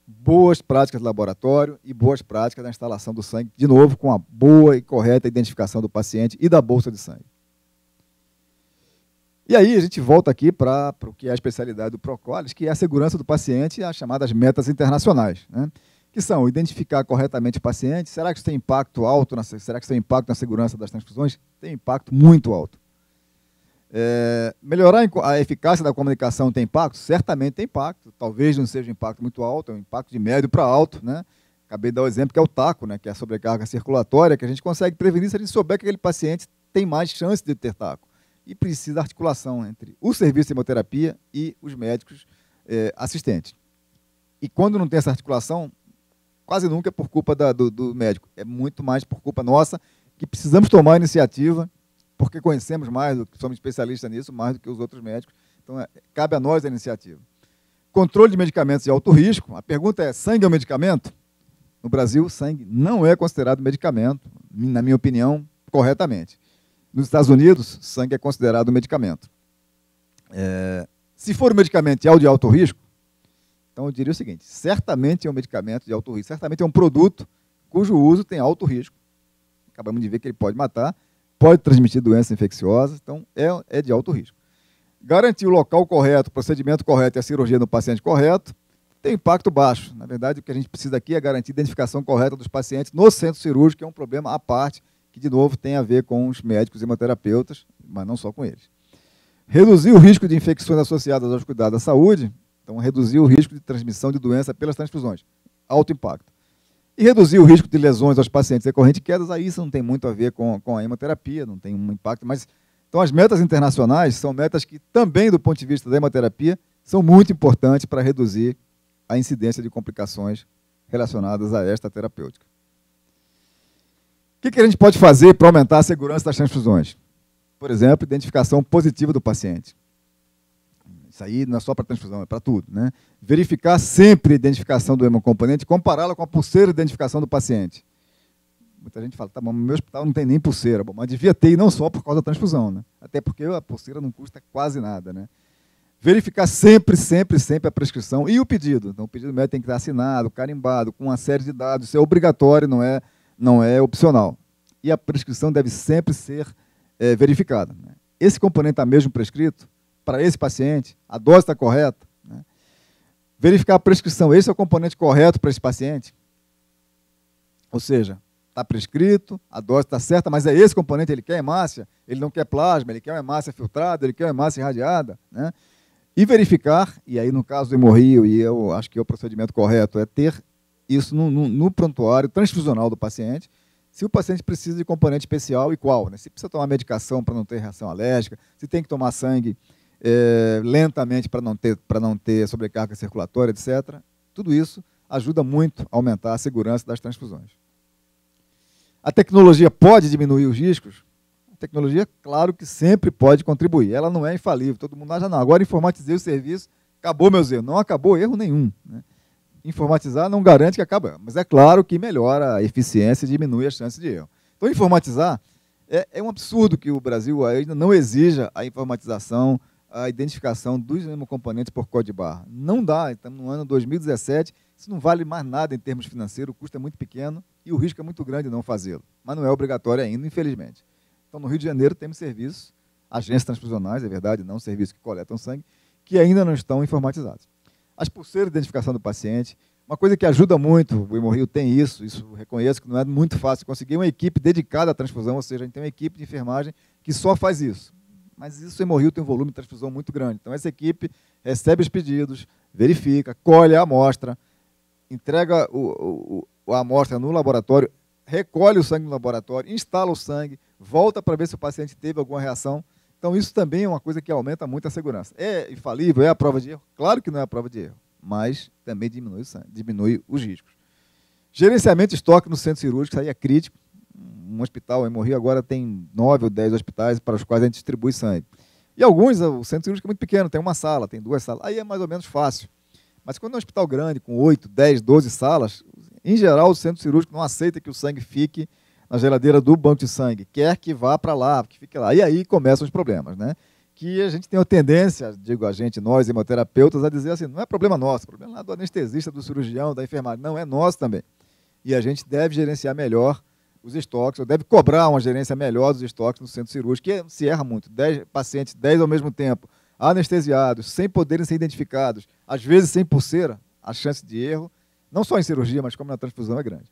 boas práticas de laboratório e boas práticas da instalação do sangue, de novo com a boa e correta identificação do paciente e da bolsa de sangue. E aí a gente volta aqui para o que é a especialidade do Procolis, que é a segurança do paciente e as chamadas metas internacionais. Né? que são identificar corretamente o paciente. Será que isso tem impacto alto? Na, será que isso tem impacto na segurança das transfusões? Tem impacto muito alto. É, melhorar a eficácia da comunicação tem impacto? Certamente tem impacto. Talvez não seja um impacto muito alto, é um impacto de médio para alto. Né? Acabei de dar o um exemplo que é o taco, né? que é a sobrecarga circulatória, que a gente consegue prevenir se a gente souber que aquele paciente tem mais chance de ter taco. E precisa articulação entre o serviço de hemoterapia e os médicos é, assistentes. E quando não tem essa articulação, quase nunca é por culpa da, do, do médico, é muito mais por culpa nossa, que precisamos tomar a iniciativa, porque conhecemos mais, somos especialistas nisso, mais do que os outros médicos. Então, é, cabe a nós a iniciativa. Controle de medicamentos de alto risco. A pergunta é: sangue é um medicamento? No Brasil, sangue não é considerado medicamento, na minha opinião, corretamente. Nos Estados Unidos, sangue é considerado medicamento. É, se for um medicamento de alto risco, então, eu diria o seguinte: certamente é um medicamento de alto risco, certamente é um produto cujo uso tem alto risco. Acabamos de ver que ele pode matar, pode transmitir doenças infecciosas, então é, é de alto risco. Garantir o local correto, o procedimento correto e a cirurgia no paciente correto tem impacto baixo. Na verdade, o que a gente precisa aqui é garantir a identificação correta dos pacientes no centro cirúrgico, que é um problema à parte, que, de novo, tem a ver com os médicos e hemoterapeutas, mas não só com eles. Reduzir o risco de infecções associadas aos cuidados da saúde, então, reduzir o risco de transmissão de doença pelas transfusões. Alto impacto. E reduzir o risco de lesões aos pacientes decorrentes de quedas, aí isso não tem muito a ver com, com a hemoterapia, não tem um impacto. Mas, então, as metas internacionais são metas que, também do ponto de vista da hemoterapia, são muito importantes para reduzir a incidência de complicações relacionadas a esta terapêutica. O que a gente pode fazer para aumentar a segurança das transfusões? Por exemplo, identificação positiva do paciente. Isso aí não é só para transfusão, é para tudo. Né? Verificar sempre a identificação do hemocomponente, compará-la com a pulseira de identificação do paciente. Muita gente fala, tá bom, meu hospital não tem nem pulseira. Bom, mas devia ter e não só por causa da transfusão, né? Até porque a pulseira não custa quase nada, né? Verificar sempre, sempre, sempre a prescrição e o pedido. Então, o pedido médico tem que estar assinado, carimbado, com uma série de dados. Isso é obrigatório, não é, não é opcional. E a prescrição deve sempre ser é, verificada. Né? Esse componente está mesmo prescrito? para esse paciente, a dose está correta, né? verificar a prescrição, esse é o componente correto para esse paciente. Ou seja, está prescrito, a dose está certa, mas é esse componente, ele quer hemácia, ele não quer plasma, ele quer uma hemácia filtrada, ele quer uma hemácia irradiada, né? E verificar, e aí no caso do hemorrio, e eu acho que é o procedimento correto, é ter isso no, no, no prontuário transfusional do paciente, se o paciente precisa de componente especial e qual, né? Se precisa tomar medicação para não ter reação alérgica, se tem que tomar sangue é, lentamente para não, ter, não ter sobrecarga circulatória, etc. Tudo isso ajuda muito a aumentar a segurança das transfusões. A tecnologia pode diminuir os riscos? A tecnologia, claro que sempre pode contribuir. Ela não é infalível. Todo mundo acha, não, agora informatizei o serviço, acabou meus erros. Não acabou erro nenhum. Né? Informatizar não garante que acaba, mas é claro que melhora a eficiência e diminui as chances de erro. Então, informatizar é, é um absurdo que o Brasil ainda não exija a informatização a identificação dos hemocomponentes por código de barra. Não dá, estamos no ano 2017, isso não vale mais nada em termos financeiros, o custo é muito pequeno e o risco é muito grande não fazê-lo. Mas não é obrigatório ainda, infelizmente. Então, no Rio de Janeiro, temos serviços, agências transfusionais, é verdade, não serviços que coletam sangue, que ainda não estão informatizados. As pulseiras de identificação do paciente, uma coisa que ajuda muito, o Hemorrio tem isso, isso reconheço que não é muito fácil conseguir uma equipe dedicada à transfusão, ou seja, a gente tem uma equipe de enfermagem que só faz isso mas isso em Morril tem um volume de transfusão é muito grande. Então, essa equipe recebe os pedidos, verifica, colhe a amostra, entrega o, o, a amostra no laboratório, recolhe o sangue no laboratório, instala o sangue, volta para ver se o paciente teve alguma reação. Então, isso também é uma coisa que aumenta muito a segurança. É infalível? É a prova de erro? Claro que não é a prova de erro, mas também diminui, sangue, diminui os riscos. Gerenciamento de estoque no centro cirúrgico, isso aí é crítico um hospital, em Morrio agora tem nove ou dez hospitais para os quais a gente distribui sangue. E alguns, o centro cirúrgico é muito pequeno, tem uma sala, tem duas salas, aí é mais ou menos fácil. Mas quando é um hospital grande, com oito dez doze salas, em geral o centro cirúrgico não aceita que o sangue fique na geladeira do banco de sangue, quer que vá para lá, que fique lá. E aí começam os problemas, né? Que a gente tem a tendência, digo a gente, nós hemoterapeutas, a dizer assim, não é problema nosso, é problema lá do anestesista, do cirurgião, da enfermagem, não, é nosso também. E a gente deve gerenciar melhor os estoques, ou deve cobrar uma gerência melhor dos estoques no centro cirúrgico, que se erra muito. Dez pacientes, 10 ao mesmo tempo, anestesiados, sem poderem ser identificados, às vezes sem pulseira, a chance de erro, não só em cirurgia, mas como na transfusão, é grande.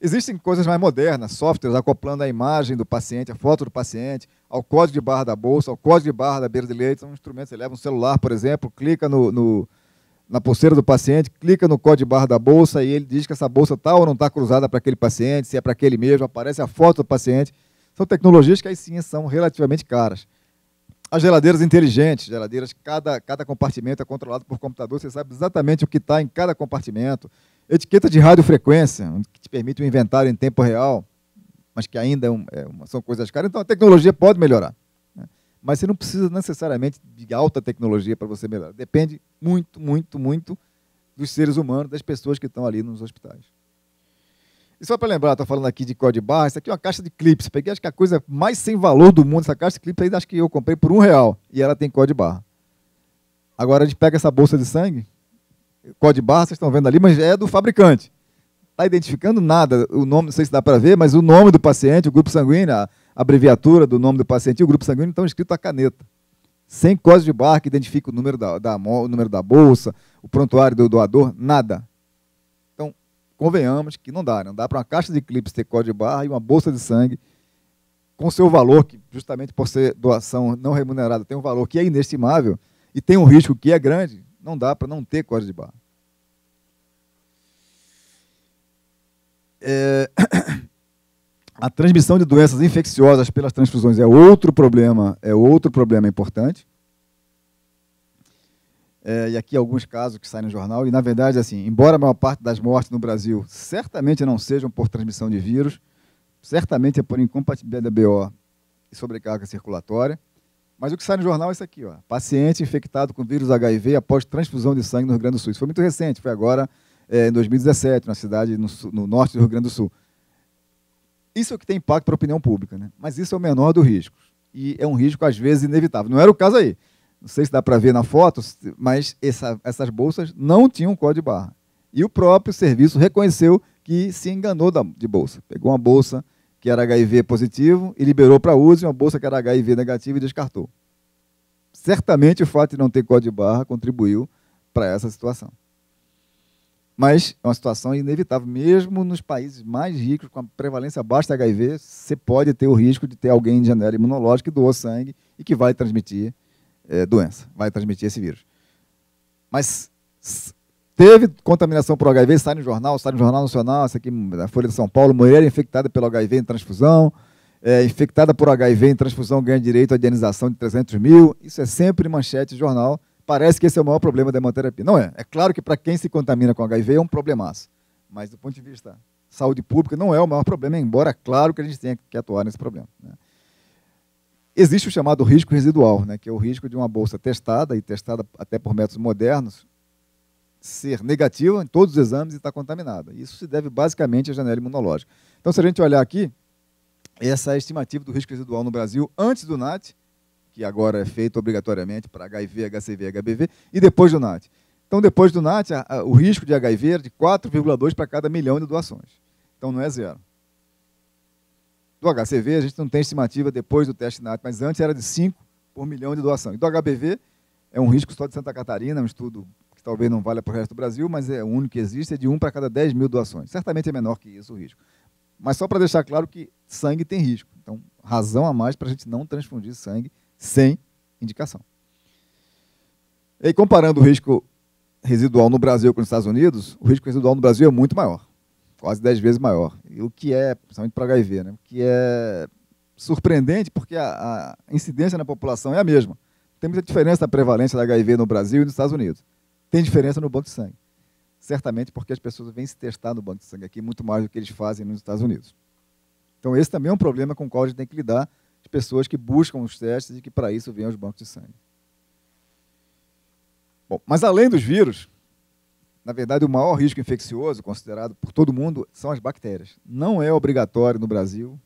Existem coisas mais modernas, softwares acoplando a imagem do paciente, a foto do paciente, ao código de barra da bolsa, ao código de barra da beira de leite, São instrumentos, você leva um celular, por exemplo, clica no, no na pulseira do paciente, clica no código barra da bolsa e ele diz que essa bolsa está ou não está cruzada para aquele paciente, se é para aquele mesmo, aparece a foto do paciente. São tecnologias que aí sim são relativamente caras. As geladeiras inteligentes, geladeiras, cada, cada compartimento é controlado por computador, você sabe exatamente o que está em cada compartimento. Etiqueta de radiofrequência, que te permite um inventário em tempo real, mas que ainda é um, é uma, são coisas caras. Então a tecnologia pode melhorar. Mas você não precisa necessariamente de alta tecnologia para você melhorar. Depende muito, muito, muito dos seres humanos, das pessoas que estão ali nos hospitais. E só para lembrar, estou falando aqui de código barra, isso aqui é uma caixa de clips. Peguei acho que a coisa mais sem valor do mundo, essa caixa de clips aí, acho que eu comprei por um real. E ela tem código barra. Agora a gente pega essa bolsa de sangue, código barra, vocês estão vendo ali, mas é do fabricante. Está identificando nada, o nome, não sei se dá para ver, mas o nome do paciente, o grupo sanguíneo, abreviatura do nome do paciente e o grupo sanguíneo estão escritos à caneta. Sem código de barra que identifica o número da, da, o número da bolsa, o prontuário do doador, nada. Então, convenhamos que não dá. Né? Não dá para uma caixa de clips ter código de barra e uma bolsa de sangue com seu valor, que justamente por ser doação não remunerada, tem um valor que é inestimável e tem um risco que é grande, não dá para não ter código de barra. É... A transmissão de doenças infecciosas pelas transfusões é outro problema, é outro problema importante. É, e aqui alguns casos que saem no jornal. E na verdade, assim, embora a maior parte das mortes no Brasil certamente não sejam por transmissão de vírus, certamente é por incompatibilidade da BO e sobrecarga circulatória. Mas o que sai no jornal é isso aqui, ó. Paciente infectado com vírus HIV após transfusão de sangue no Rio Grande do Sul. Isso foi muito recente, foi agora é, em 2017, na cidade no, no norte do Rio Grande do Sul. Isso é o que tem impacto para a opinião pública, né? mas isso é o menor dos riscos. E é um risco, às vezes, inevitável. Não era o caso aí. Não sei se dá para ver na foto, mas essa, essas bolsas não tinham código de barra. E o próprio serviço reconheceu que se enganou da, de bolsa. Pegou uma bolsa que era HIV positivo e liberou para uso, e uma bolsa que era HIV negativo e descartou. Certamente o fato de não ter código de barra contribuiu para essa situação. Mas é uma situação inevitável. Mesmo nos países mais ricos, com a prevalência baixa de HIV, você pode ter o risco de ter alguém de janela imunológica que doou sangue e que vai transmitir é, doença, vai transmitir esse vírus. Mas teve contaminação por HIV, sai no jornal, sai no Jornal Nacional, essa aqui na Folha de São Paulo, mulher infectada pelo HIV em transfusão, é, infectada por HIV em transfusão ganha direito à indenização de 300 mil. Isso é sempre manchete de jornal parece que esse é o maior problema da hemoterapia. Não é. É claro que para quem se contamina com HIV é um problemaço. Mas do ponto de vista saúde pública, não é o maior problema, embora claro que a gente tenha que atuar nesse problema. Né? Existe o chamado risco residual, né, que é o risco de uma bolsa testada, e testada até por métodos modernos, ser negativa em todos os exames e estar tá contaminada. Isso se deve basicamente à janela imunológica. Então, se a gente olhar aqui, essa é a estimativa do risco residual no Brasil antes do NAT, que agora é feito obrigatoriamente para HIV, HCV, HBV, e depois do NAT. Então, depois do NAT, o risco de HIV é de 4,2 para cada milhão de doações. Então, não é zero. Do HCV, a gente não tem estimativa depois do teste NAT, mas antes era de 5 por milhão de doação. E do HBV, é um risco só de Santa Catarina, um estudo que talvez não valha para o resto do Brasil, mas é o único que existe, é de 1 para cada 10 mil doações. Certamente é menor que isso o risco. Mas só para deixar claro que sangue tem risco. Então, razão a mais para a gente não transfundir sangue sem indicação. E comparando o risco residual no Brasil com os Estados Unidos, o risco residual no Brasil é muito maior, quase 10 vezes maior. E o que é, principalmente para HIV, né? o que é surpreendente porque a, a incidência na população é a mesma. Tem muita diferença na prevalência da HIV no Brasil e nos Estados Unidos. Tem diferença no banco de sangue. Certamente porque as pessoas vêm se testar no banco de sangue aqui muito mais do que eles fazem nos Estados Unidos. Então, esse também é um problema com o qual a gente tem que lidar pessoas que buscam os testes e que para isso vêm aos bancos de sangue. Bom, mas além dos vírus, na verdade, o maior risco infeccioso considerado por todo mundo são as bactérias. Não é obrigatório no Brasil,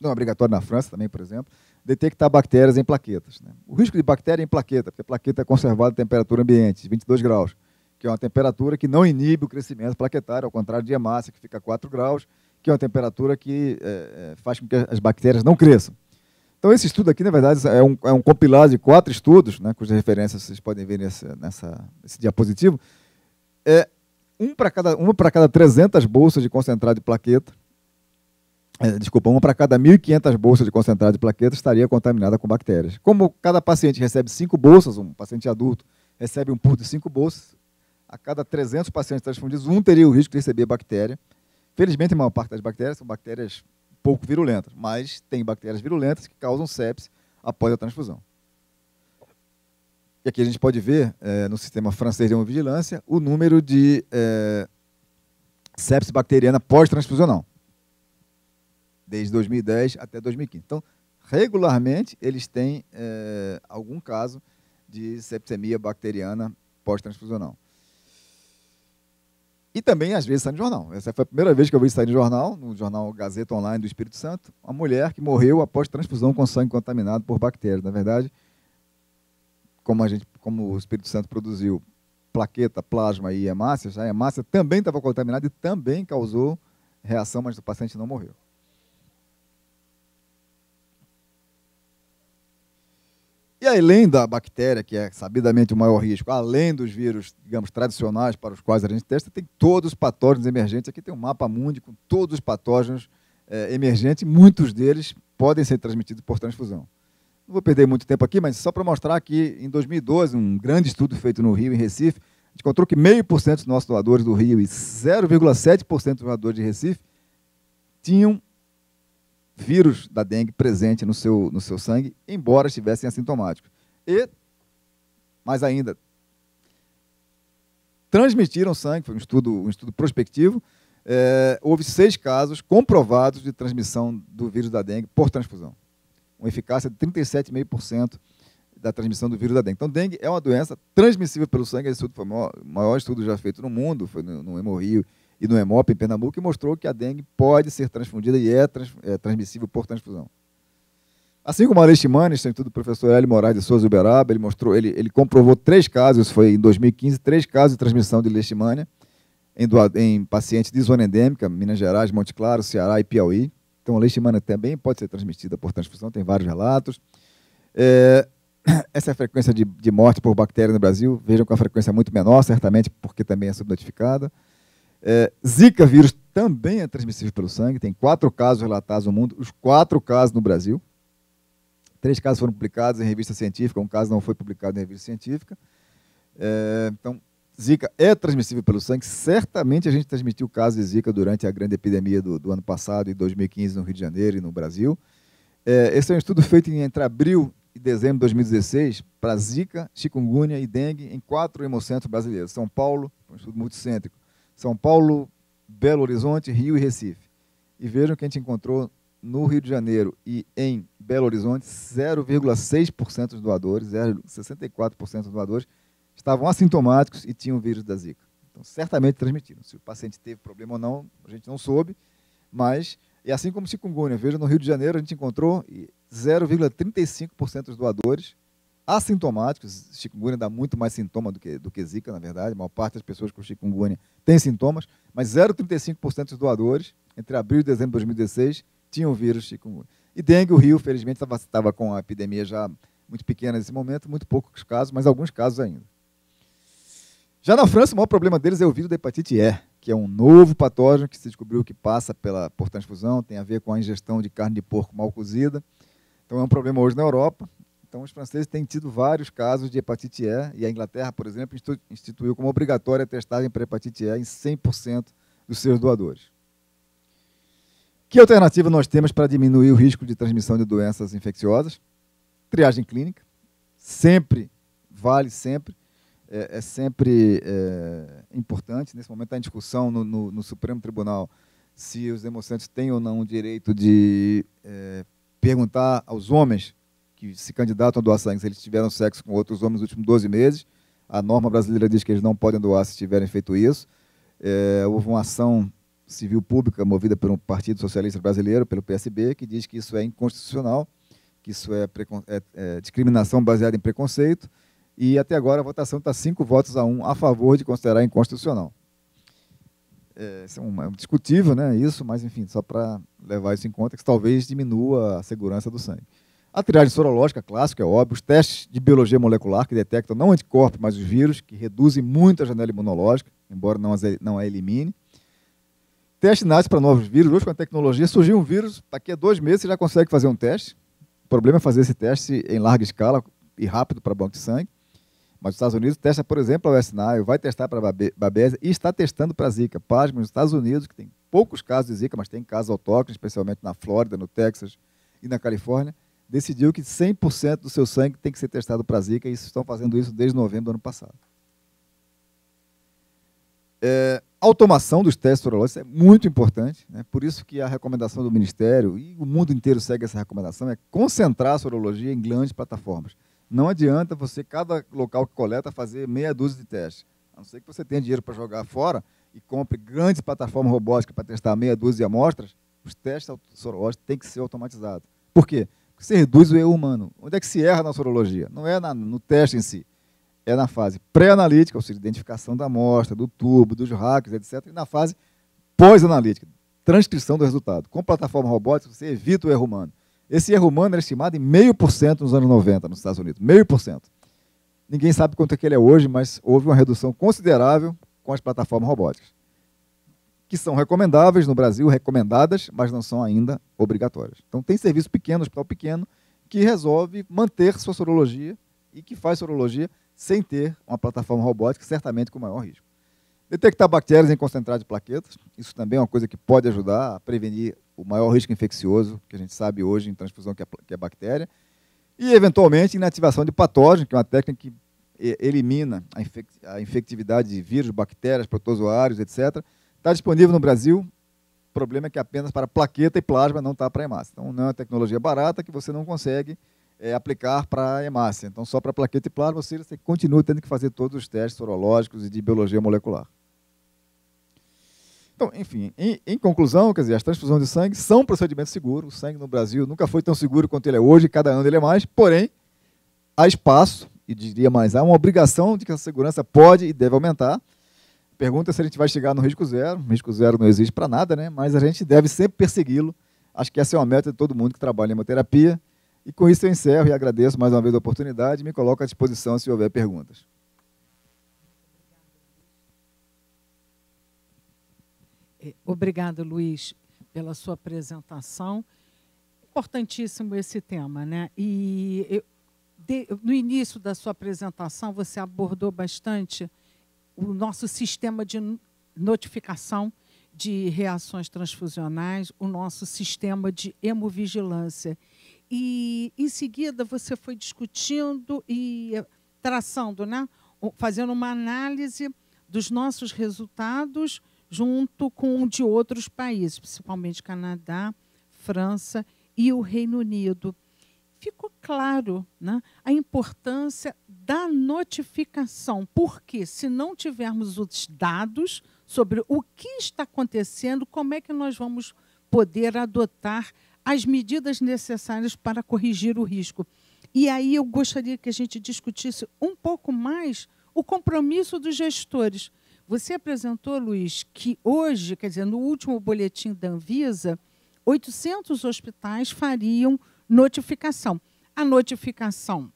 não é obrigatório na França também, por exemplo, detectar bactérias em plaquetas. Né? O risco de bactéria em plaqueta, porque a plaqueta é conservada a temperatura ambiente, 22 graus, que é uma temperatura que não inibe o crescimento plaquetário, ao contrário de hemácia, que fica a 4 graus, que é uma temperatura que é, faz com que as bactérias não cresçam. Então, esse estudo aqui, na verdade, é um, é um compilado de quatro estudos, né, cujas referências vocês podem ver nessa, nesse diapositivo. É um para cada, uma para cada 300 bolsas de concentrado de plaqueta. É, desculpa, uma para cada 1.500 bolsas de concentrado de plaqueta estaria contaminada com bactérias. Como cada paciente recebe cinco bolsas, um paciente adulto recebe um por de cinco bolsas, a cada 300 pacientes transfundidos, um teria o risco de receber bactéria. Felizmente, a maior parte das bactérias são bactérias pouco virulentas, mas tem bactérias virulentas que causam sepse após a transfusão. E aqui a gente pode ver, é, no sistema francês de hemovigilância, o número de é, sepse bacteriana pós-transfusional, desde 2010 até 2015. Então, regularmente, eles têm é, algum caso de sepsemia bacteriana pós-transfusional. E também, às vezes, sai no jornal. Essa foi a primeira vez que eu vi sair no jornal, no jornal Gazeta Online do Espírito Santo, uma mulher que morreu após transfusão com sangue contaminado por bactérias. Na é verdade, como, a gente, como o Espírito Santo produziu plaqueta, plasma e hemácias, a hemácia também estava contaminada e também causou reação, mas o paciente não morreu. E além da bactéria, que é sabidamente o maior risco, além dos vírus, digamos, tradicionais para os quais a gente testa, tem todos os patógenos emergentes. Aqui tem um mapa mundi com todos os patógenos é, emergentes, muitos deles podem ser transmitidos por transfusão. Não vou perder muito tempo aqui, mas só para mostrar que em 2012, um grande estudo feito no Rio, em Recife, a gente encontrou que 0,5% dos nossos doadores do Rio e 0,7% dos doadores de Recife tinham vírus da dengue presente no seu, no seu sangue, embora estivessem assintomáticos. E, mais ainda, transmitiram sangue, foi um estudo, um estudo prospectivo, é, houve seis casos comprovados de transmissão do vírus da dengue por transfusão. Uma eficácia de 37,5% da transmissão do vírus da dengue. Então, dengue é uma doença transmissível pelo sangue. Esse estudo foi o maior, maior estudo já feito no mundo, foi no, no Hemorrio, e no EMOP em Pernambuco e mostrou que a dengue pode ser transfundida e é, trans, é transmissível por transfusão. Assim como a Leishmanis, tem tudo o professor Hélio Moraes de Souza Uberaba, ele mostrou, ele, ele comprovou três casos, foi em 2015, três casos de transmissão de leishmania em, em pacientes de zona endêmica, Minas Gerais, Monte Claro, Ceará e Piauí. Então, a leishmania também pode ser transmitida por transfusão, tem vários relatos. É, essa é a frequência de, de morte por bactéria no Brasil, vejam com é a frequência muito menor, certamente porque também é subnotificada. É, Zika vírus também é transmissível pelo sangue, tem quatro casos relatados no mundo, os quatro casos no Brasil. Três casos foram publicados em revista científica, um caso não foi publicado em revista científica. É, então, Zika é transmissível pelo sangue. Certamente a gente transmitiu casos de Zika durante a grande epidemia do, do ano passado, em 2015, no Rio de Janeiro e no Brasil. É, esse é um estudo feito entre abril e dezembro de 2016 para Zika, chikungunya e dengue em quatro hemocentros brasileiros: São Paulo, um estudo multicêntrico, são Paulo, Belo Horizonte, Rio e Recife. E vejam que a gente encontrou no Rio de Janeiro e em Belo Horizonte, 0,6% dos doadores, 0,64% dos doadores, estavam assintomáticos e tinham vírus da Zika. Então, certamente transmitiram. Se o paciente teve problema ou não, a gente não soube, mas e assim como chikungunya, veja, no Rio de Janeiro a gente encontrou 0,35% dos doadores assintomáticos. Chikungunya dá muito mais sintoma do que, do que zika, na verdade. A maior parte das pessoas com chikungunya tem sintomas, mas 0,35% dos doadores, entre abril e dezembro de 2016, tinham vírus chikungunya. E dengue, o Rio, felizmente, estava com a epidemia já muito pequena nesse momento, muito poucos casos, mas alguns casos ainda. Já na França, o maior problema deles é o vírus da hepatite E, que é um novo patógeno que se descobriu que passa pela, por transfusão, tem a ver com a ingestão de carne de porco mal cozida. Então é um problema hoje na Europa, então, os franceses têm tido vários casos de hepatite E, e a Inglaterra, por exemplo, instituiu como obrigatória a testagem para hepatite E em 100% dos seus doadores. Que alternativa nós temos para diminuir o risco de transmissão de doenças infecciosas? Triagem clínica, sempre, vale sempre, é, é sempre é, importante. Nesse momento, está em discussão no, no, no, Supremo Tribunal se os demonstrantes têm ou não o direito de é, perguntar aos homens que se candidatam a doar sangue se eles tiveram sexo com outros homens nos últimos 12 meses. A norma brasileira diz que eles não podem doar se tiverem feito isso. É, houve uma ação civil pública movida pelo Partido Socialista Brasileiro, pelo PSB, que diz que isso é inconstitucional, que isso é, é, é discriminação baseada em preconceito. E até agora a votação está cinco votos a um a favor de considerar inconstitucional. É, isso é, um, é discutível, né? Isso, mas enfim, só para levar isso em conta, que talvez diminua a segurança do sangue. A triagem sorológica clássica, é óbvio, os testes de biologia molecular que detectam não anticorpos, mas os vírus, que reduzem muito a janela imunológica, embora não, as, não a elimine. Teste nasce para novos vírus. Hoje, com a tecnologia, surgiu um vírus, daqui a dois meses você já consegue fazer um teste. O problema é fazer esse teste em larga escala e rápido para banco de sangue. Mas os Estados Unidos testa, por exemplo, a West vai testar para a Babésia e está testando para a Zika. Pasma, nos Estados Unidos, que tem poucos casos de Zika, mas tem casos autóctones, especialmente na Flórida, no Texas e na Califórnia, decidiu que 100% do seu sangue tem que ser testado para Zika, e estão fazendo isso desde novembro do ano passado. É, automação dos testes sorológicos é muito importante, né? por isso que a recomendação do Ministério, e o mundo inteiro segue essa recomendação, é concentrar a sorologia em grandes plataformas. Não adianta você, cada local que coleta, fazer meia dúzia de testes. A não ser que você tenha dinheiro para jogar fora e compre grandes plataformas robóticas para testar meia dúzia de amostras, os testes sorológicos têm que ser automatizados. Por quê? que se reduz o erro humano. Onde é que se erra na sorologia? Não é na, no teste em si, é na fase pré-analítica, ou seja, identificação da amostra, do tubo, dos racks, etc., e na fase pós-analítica, transcrição do resultado. Com plataforma robótica, você evita o erro humano. Esse erro humano era estimado em meio por cento nos anos 90 nos Estados Unidos, meio por cento. Ninguém sabe quanto é que ele é hoje, mas houve uma redução considerável com as plataformas robóticas que são recomendáveis no Brasil, recomendadas, mas não são ainda obrigatórias. Então, tem serviço pequeno, hospital pequeno, que resolve manter sua sorologia e que faz sorologia sem ter uma plataforma robótica, certamente com maior risco. Detectar bactérias em concentrado de plaquetas, isso também é uma coisa que pode ajudar a prevenir o maior risco infeccioso que a gente sabe hoje em transfusão, que é, que é bactéria. E, eventualmente, inativação de patógeno, que é uma técnica que eh, elimina a, infectividade de vírus, bactérias, protozoários, etc., Está disponível no Brasil, o problema é que apenas para plaqueta e plasma não está para hemácia. Então, não é uma tecnologia barata que você não consegue é, aplicar para hemácia. Então, só para plaqueta e plasma, você, você continua tendo que fazer todos os testes sorológicos e de biologia molecular. Então, enfim, em, em, conclusão, quer dizer, as transfusões de sangue são um procedimento seguro. O sangue no Brasil nunca foi tão seguro quanto ele é hoje, cada ano ele é mais, porém, há espaço, e diria mais, há uma obrigação de que essa segurança pode e deve aumentar. Pergunta é se a gente vai chegar no risco zero. Risco zero não existe para nada, né? Mas a gente deve sempre persegui-lo. Acho que essa é uma meta de todo mundo que trabalha em hemoterapia. E com isso eu encerro e agradeço mais uma vez a oportunidade e me coloco à disposição se houver perguntas. É, Obrigada, Luiz, pela sua apresentação. Importantíssimo esse tema, né? E eu, de, no início da sua apresentação, você abordou bastante o nosso sistema de notificação de reações transfusionais, o nosso sistema de hemovigilância. E, em seguida, você foi discutindo e eh, traçando, né? fazendo uma análise dos nossos resultados junto com de outros países, principalmente Canadá, França e o Reino Unido ficou claro né, a importância da notificação, porque se não tivermos os dados sobre o que está acontecendo, como é que nós vamos poder adotar as medidas necessárias para corrigir o risco. E aí eu gostaria que a gente discutisse um pouco mais o compromisso dos gestores. Você apresentou, Luiz, que hoje, quer dizer, no último boletim da Anvisa, 800 hospitais fariam notificação. A notificação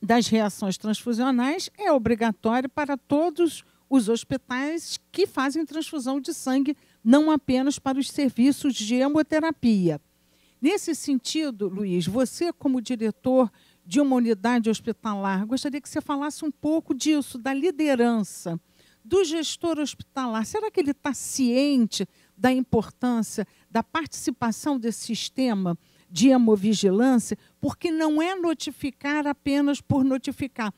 das reações transfusionais é obrigatória para todos os hospitais que fazem transfusão de sangue, não apenas para os serviços de hemoterapia. Nesse sentido, Luiz, você, como diretor de uma unidade hospitalar, gostaria que você falasse um pouco disso, da liderança do gestor hospitalar. Será que ele está ciente da importância da participação desse sistema? de hemovigilância, porque não é notificar apenas por notificar.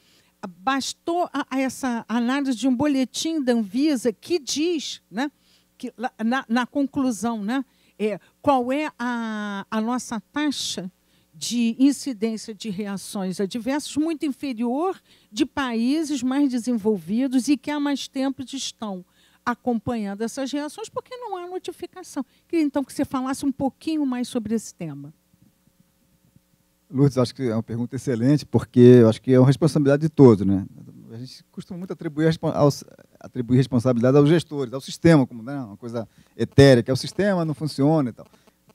Bastou a, a essa análise de um boletim da Anvisa que diz, né, que, na, na conclusão, né, é, qual é a, a nossa taxa de incidência de reações adversas muito inferior de países mais desenvolvidos e que há mais tempo estão acompanhando essas reações porque não há notificação. Queria então que você falasse um pouquinho mais sobre esse tema. Lourdes, acho que é uma pergunta excelente, porque eu acho que é uma responsabilidade de todos. Né? A gente costuma muito atribuir, atribuir responsabilidade aos gestores, ao sistema, como né, uma coisa etérea, que é o sistema, não funciona e tal.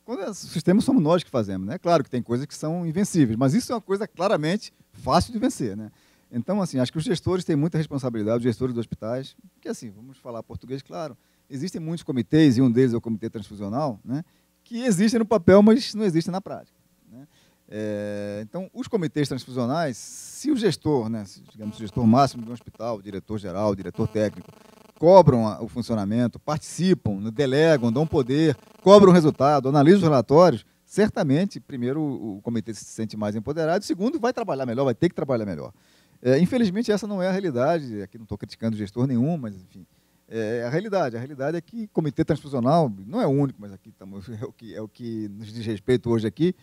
Quando é o sistema, somos nós que fazemos. Né? Claro que tem coisas que são invencíveis, mas isso é uma coisa claramente fácil de vencer. Né? Então, assim, acho que os gestores têm muita responsabilidade, os gestores dos hospitais, que assim, vamos falar português, claro, existem muitos comitês, e um deles é o comitê transfusional, né, que existem no papel, mas não existem na prática. Né? É, então, os comitês transfusionais, se o gestor, né, digamos, o gestor máximo de um hospital, diretor-geral, diretor técnico, cobram o funcionamento, participam, né, delegam, dão poder, cobram o resultado, analisam os relatórios, certamente, primeiro, o comitê se sente mais empoderado, segundo, vai trabalhar melhor, vai ter que trabalhar melhor. É, infelizmente, essa não é a realidade. Aqui não estou criticando gestor nenhum, mas, enfim, é, é a realidade. A realidade é que comitê transfusional, não é o único, mas aqui estamos, é, o que, é o que nos diz respeito hoje aqui,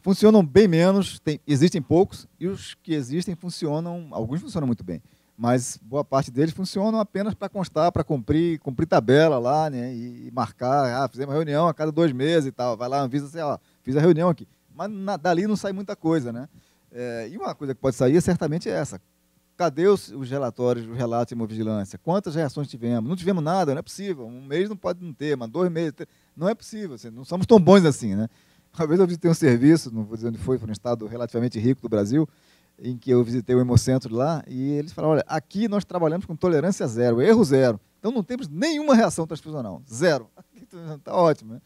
funcionam bem menos, tem, existem poucos, e os que existem funcionam, alguns funcionam muito bem, mas boa parte deles funcionam apenas para constar, para cumprir, cumprir tabela lá, né, e, marcar, ah, fizemos reunião a cada dois meses e tal, vai lá, avisa, sei lá, fiz a reunião aqui. Mas na, dali não sai muita coisa, né? É, e uma coisa que pode sair é certamente é essa. Cadê os, os relatórios, os relatos de hemovigilância? Quantas reações tivemos? Não tivemos nada, não é possível. Um mês não pode não ter, mas dois meses. Não é possível, assim, não somos tão bons assim. Né? Uma vez eu visitei um serviço, não vou dizer onde foi, foi um estado relativamente rico do Brasil, em que eu visitei o Hemocentro lá, e eles falaram: olha, aqui nós trabalhamos com tolerância zero, erro zero. Então não temos nenhuma reação transfusional, zero. Está ótimo. Né?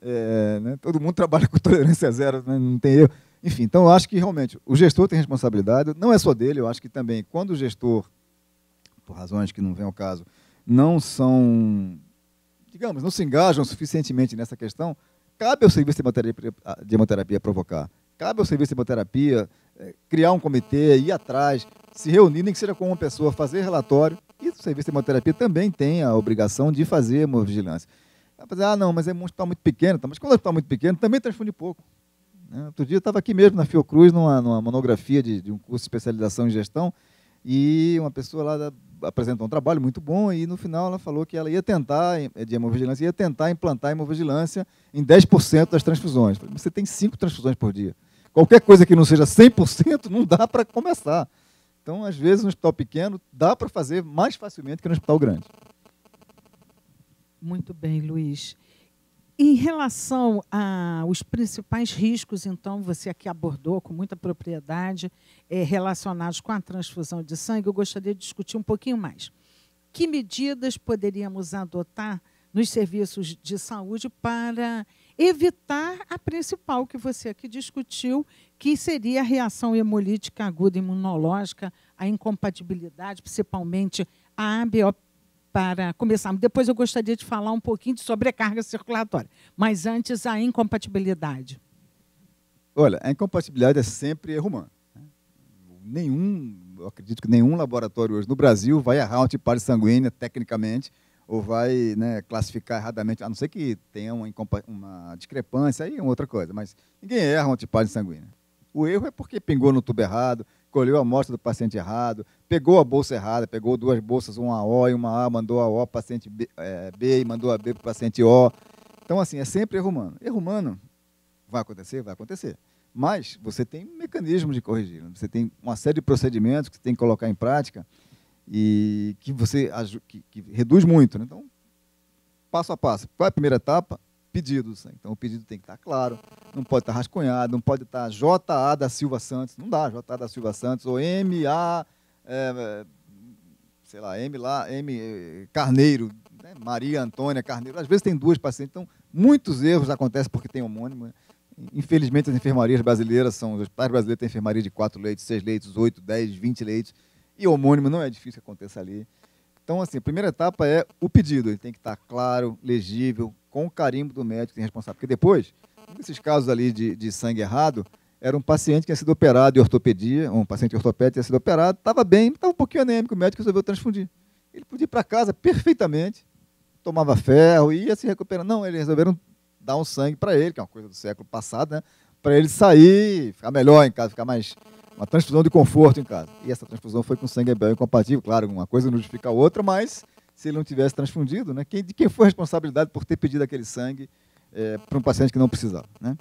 É, né? Todo mundo trabalha com tolerância zero, né? não tem erro. Enfim, então eu acho que realmente o gestor tem responsabilidade, não é só dele, eu acho que também quando o gestor, por razões que não vem ao caso, não são, digamos, não se engajam suficientemente nessa questão, cabe ao serviço de hemoterapia, de hemoterapia provocar, cabe ao serviço de hemoterapia eh, criar um comitê, ir atrás, se reunir, nem que seja com uma pessoa, fazer relatório, e o serviço de hemoterapia também tem a obrigação de fazer hemovigilância. Ah, não, mas é um hospital muito pequeno, tá? mas quando o é hospital muito pequeno, também transfunde pouco. É, outro dia eu estava aqui mesmo na Fiocruz, numa, numa monografia de, de, um curso de especialização em gestão, e uma pessoa lá da, apresentou um trabalho muito bom, e no final ela falou que ela ia tentar, é, de hemovigilância, ia tentar implantar a hemovigilância em 10% das transfusões. Falei, você tem 5 transfusões por dia. Qualquer coisa que não seja 100% não dá para começar. Então, às vezes, no hospital pequeno, dá para fazer mais facilmente que no hospital grande. Muito bem, Luiz. Em relação aos principais riscos, então, você aqui abordou com muita propriedade, é, relacionados com a transfusão de sangue, eu gostaria de discutir um pouquinho mais. Que medidas poderíamos adotar nos serviços de saúde para evitar a principal que você aqui discutiu, que seria a reação hemolítica aguda imunológica, a incompatibilidade, principalmente a ABOP para começarmos. Depois eu gostaria de falar um pouquinho de sobrecarga circulatória, mas antes a incompatibilidade. Olha, a incompatibilidade é sempre humano. Né? Nenhum, eu acredito que nenhum laboratório hoje no Brasil vai errar uma tipagem sanguínea tecnicamente ou vai né, classificar erradamente, a não ser que tenha uma, uma discrepância, aí é outra coisa, mas ninguém erra uma tipagem sanguínea. O erro é porque pingou no tubo errado, escolheu a amostra do paciente errado, pegou a bolsa errada, pegou duas bolsas, uma O e uma A, mandou a O para o paciente B, é, B e mandou a B para o paciente O. Então, assim, é sempre erro humano. Erro humano vai acontecer? Vai acontecer. Mas você tem mecanismos de corrigir, né? você tem uma série de procedimentos que você tem que colocar em prática e que você que, que reduz muito. Né? Então, passo a passo. Qual é a primeira etapa? pedidos. Né? Então, o pedido tem que estar claro, não pode estar rascunhado, não pode estar J.A. da Silva Santos, não dá J.A. da Silva Santos, ou M.A. É, eh, sei lá, M. Lá, M. Eh, Carneiro, né? Maria Antônia Carneiro. Às vezes tem duas pacientes, então muitos erros acontecem porque tem homônimo. Né? Infelizmente, as enfermarias brasileiras são. Os hospitais brasileiros têm enfermaria de quatro leitos, seis leitos, oito, dez, vinte leitos. E homônimo não é difícil que aconteça ali. Então, assim, a primeira etapa é o pedido. Ele tem que estar claro, legível, com o carimbo do médico que tem responsável. Porque depois, um desses casos ali de, de sangue errado, era um paciente que tinha sido operado em ortopedia, um paciente ortopédico tinha sido operado, estava bem, estava um pouquinho anêmico, o médico resolveu transfundir. Ele podia ir para casa perfeitamente, tomava ferro, e ia se recuperando. Não, eles resolveram dar um sangue para ele, que é uma coisa do século passado, né? para ele sair, ficar melhor em casa, ficar mais uma transfusão de conforto em casa. E essa transfusão foi com sangue hebel incompatível, claro, uma coisa não justifica a outra, mas se ele não tivesse transfundido, né, quem, de quem foi a responsabilidade por ter pedido aquele sangue é, para um paciente que não precisava? Né?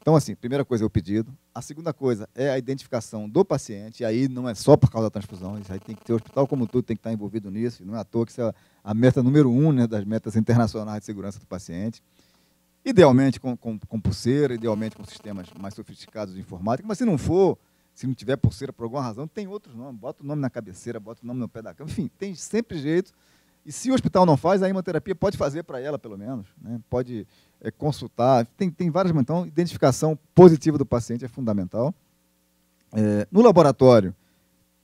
Então, assim, primeira coisa é o pedido. A segunda coisa é a identificação do paciente. E aí não é só por causa da transfusão. Isso aí tem que ter o hospital como tudo tem que estar envolvido nisso. E não é à toa que isso é a meta número um né, das metas internacionais de segurança do paciente. Idealmente com, com, com pulseira, idealmente com sistemas mais sofisticados de informática. Mas se não for, se não tiver pulseira por alguma razão, tem outros nomes. Bota o nome na cabeceira, bota o nome no pé da cama. Enfim, tem sempre jeito. E se o hospital não faz, a imunoterapia pode fazer para ela, pelo menos. Né? Pode é, consultar. Tem, tem várias. Então, identificação positiva do paciente é fundamental. É, no laboratório,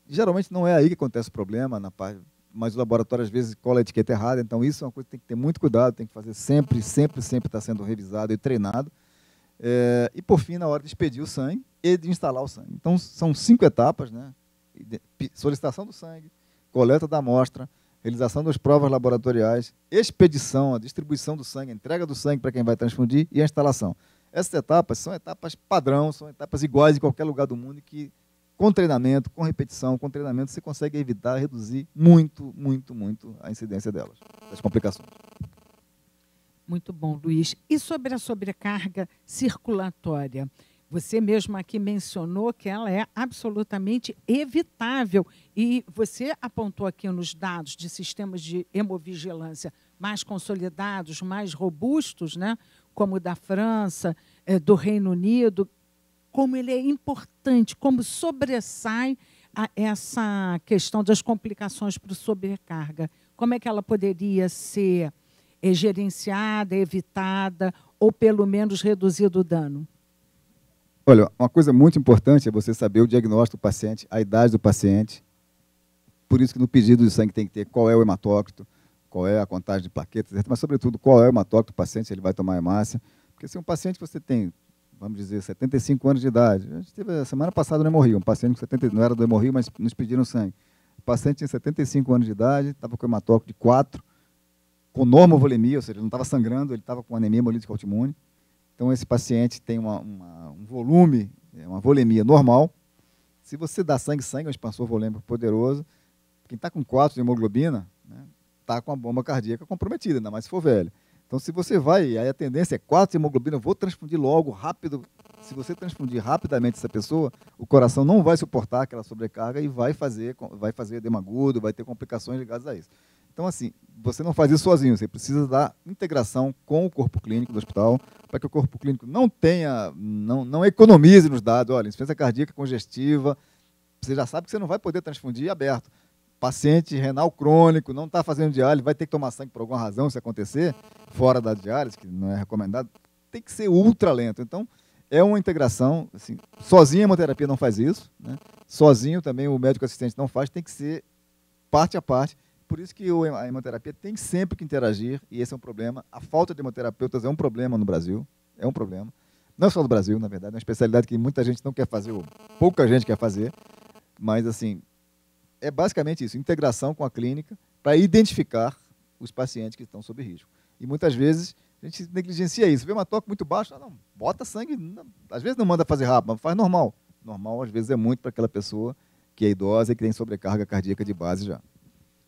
geralmente não é aí que acontece o problema, na parte, mas o laboratório às vezes cola a etiqueta errada. Então, isso é uma coisa que tem que ter muito cuidado, tem que fazer sempre, sempre, sempre está sendo revisado e treinado. É, e por fim, na hora de expedir o sangue e de instalar o sangue. Então, são cinco etapas: né? solicitação do sangue, coleta da amostra, realização das provas laboratoriais, expedição, a distribuição do sangue, entrega do sangue para quem vai transfundir e a instalação. Essas etapas são etapas padrão, são etapas iguais em qualquer lugar do mundo que, com treinamento, com repetição, com treinamento, você consegue evitar, reduzir muito, muito, muito a incidência delas, das complicações. Muito bom, Luiz. E sobre a sobrecarga circulatória? Você mesmo aqui mencionou que ela é absolutamente evitável e você apontou aqui nos dados de sistemas de hemovigilância mais consolidados, mais robustos, né? como o da França, eh, do Reino Unido, como ele é importante, como sobressai essa questão das complicações para a sobrecarga. Como é que ela poderia ser é gerenciada, é evitada ou pelo menos reduzido o dano? Olha, uma coisa muito importante é você saber o diagnóstico do paciente, a idade do paciente. Por isso que no pedido de sangue tem que ter qual é o hematócrito, qual é a contagem de plaquetas, mas sobretudo qual é o hematócrito do paciente, ele vai tomar hemácia. Porque se um paciente que você tem, vamos dizer, 75 anos de idade, a gente teve semana passada no Hemorrio, um paciente com 70, não era do Hemorrio, mas nos pediram sangue. O paciente tinha 75 anos de idade, estava com hematócrito de 4, com normovolemia, ou seja, ele não estava sangrando, ele estava com anemia hemolítica autoimune. Então, esse paciente tem uma, uma, um volume, é, uma volemia normal. Se você dá sangue, sangue é um expansor volêmico poderoso. Quem está com 4 de hemoglobina, está né, tá com a bomba cardíaca comprometida, ainda mais se for velho. Então, se você vai, aí a tendência é 4 de hemoglobina, eu vou transfundir logo, rápido. Se você transfundir rapidamente essa pessoa, o coração não vai suportar aquela sobrecarga e vai fazer, vai fazer edema agudo, vai ter complicações ligadas a isso. Então, assim, você não faz isso sozinho, você precisa da integração com o corpo clínico do hospital, para que o corpo clínico não tenha, não, não economize nos dados. Olha, insuficiência cardíaca congestiva, você já sabe que você não vai poder transfundir aberto. Paciente renal crônico, não está fazendo diálise, vai ter que tomar sangue por alguma razão, se acontecer, fora da diálise, que não é recomendado, tem que ser ultra lento. Então, é uma integração, assim, sozinho a hemoterapia não faz isso, né? sozinho também o médico assistente não faz, tem que ser parte a parte, por isso que a hemoterapia tem sempre que interagir, e esse é um problema. A falta de hemoterapeutas é um problema no Brasil, é um problema. Não é só no Brasil, na verdade, é uma especialidade que muita gente não quer fazer, ou pouca gente quer fazer, mas assim, é basicamente isso, integração com a clínica para identificar os pacientes que estão sob risco. E muitas vezes a gente negligencia isso. Vê uma toque muito baixa, não, bota sangue, não, às vezes não manda fazer rápido, mas faz normal. Normal, às vezes, é muito para aquela pessoa que é idosa e que tem sobrecarga cardíaca de base já.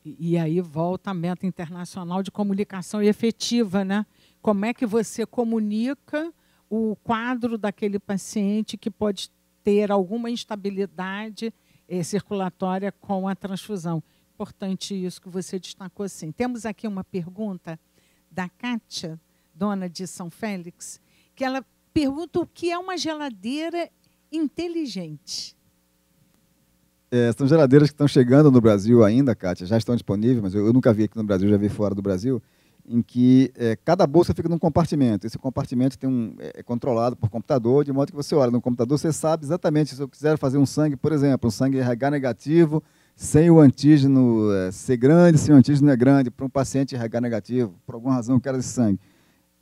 E, aí volta a meta internacional de comunicação efetiva, né? Como é que você comunica o quadro daquele paciente que pode ter alguma instabilidade eh, circulatória com a transfusão? Importante isso que você destacou, sim. Temos aqui uma pergunta da Kátia, dona de São Félix, que ela pergunta o que é uma geladeira inteligente. É, são geladeiras que estão chegando no Brasil ainda, Kátia, já estão disponíveis, mas eu, eu nunca vi aqui no Brasil, já vi fora do Brasil, em que é, cada bolsa fica num compartimento. Esse compartimento tem um, é, é, controlado por computador, de modo que você olha no computador, você sabe exatamente, se eu quiser fazer um sangue, por exemplo, um sangue RH negativo, sem o antígeno é, ser grande, se o antígeno é grande, para um paciente RH negativo, por alguma razão eu quero esse sangue.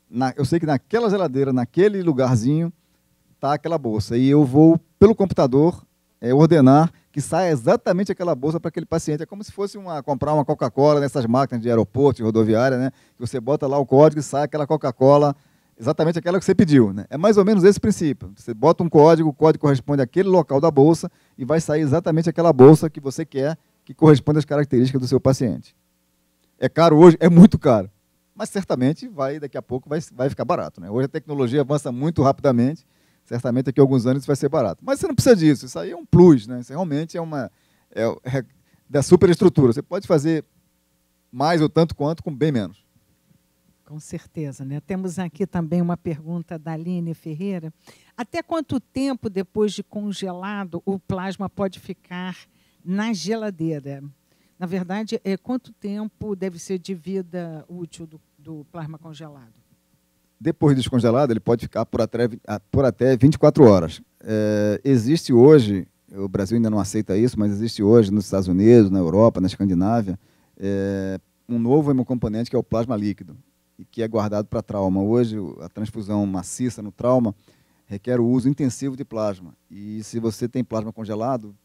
Na, eu sei que naquela geladeira, naquele lugarzinho, está aquela bolsa. E eu vou, pelo computador, é, ordenar que saia exatamente aquela bolsa para aquele paciente. É como se fosse uma, comprar uma Coca-Cola nessas máquinas de aeroporto, de rodoviária, né? Que você bota lá o código e sai aquela Coca-Cola, exatamente aquela que você pediu. Né? É mais ou menos esse princípio. Você bota um código, o código corresponde àquele local da bolsa e vai sair exatamente aquela bolsa que você quer, que corresponde às características do seu paciente. É caro hoje? É muito caro. Mas certamente vai, daqui a pouco, vai, vai ficar barato. Né? Hoje a tecnologia avança muito rapidamente certamente daqui a alguns anos isso vai ser barato. Mas você não precisa disso, isso aí é um plus, né? Isso realmente é uma é, é da superestrutura. Você pode fazer mais ou tanto quanto com bem menos. Com certeza, né? Temos aqui também uma pergunta da Aline Ferreira. Até quanto tempo depois de congelado o plasma pode ficar na geladeira? Na verdade, é quanto tempo deve ser de vida útil do, do plasma congelado? depois do descongelado, ele pode ficar por até, por até 24 horas. É, existe hoje, o Brasil ainda não aceita isso, mas existe hoje nos Estados Unidos, na Europa, na Escandinávia, é, um novo hemocomponente que é o plasma líquido, e que é guardado para trauma. Hoje, a transfusão maciça no trauma requer o uso intensivo de plasma. E se você tem plasma congelado,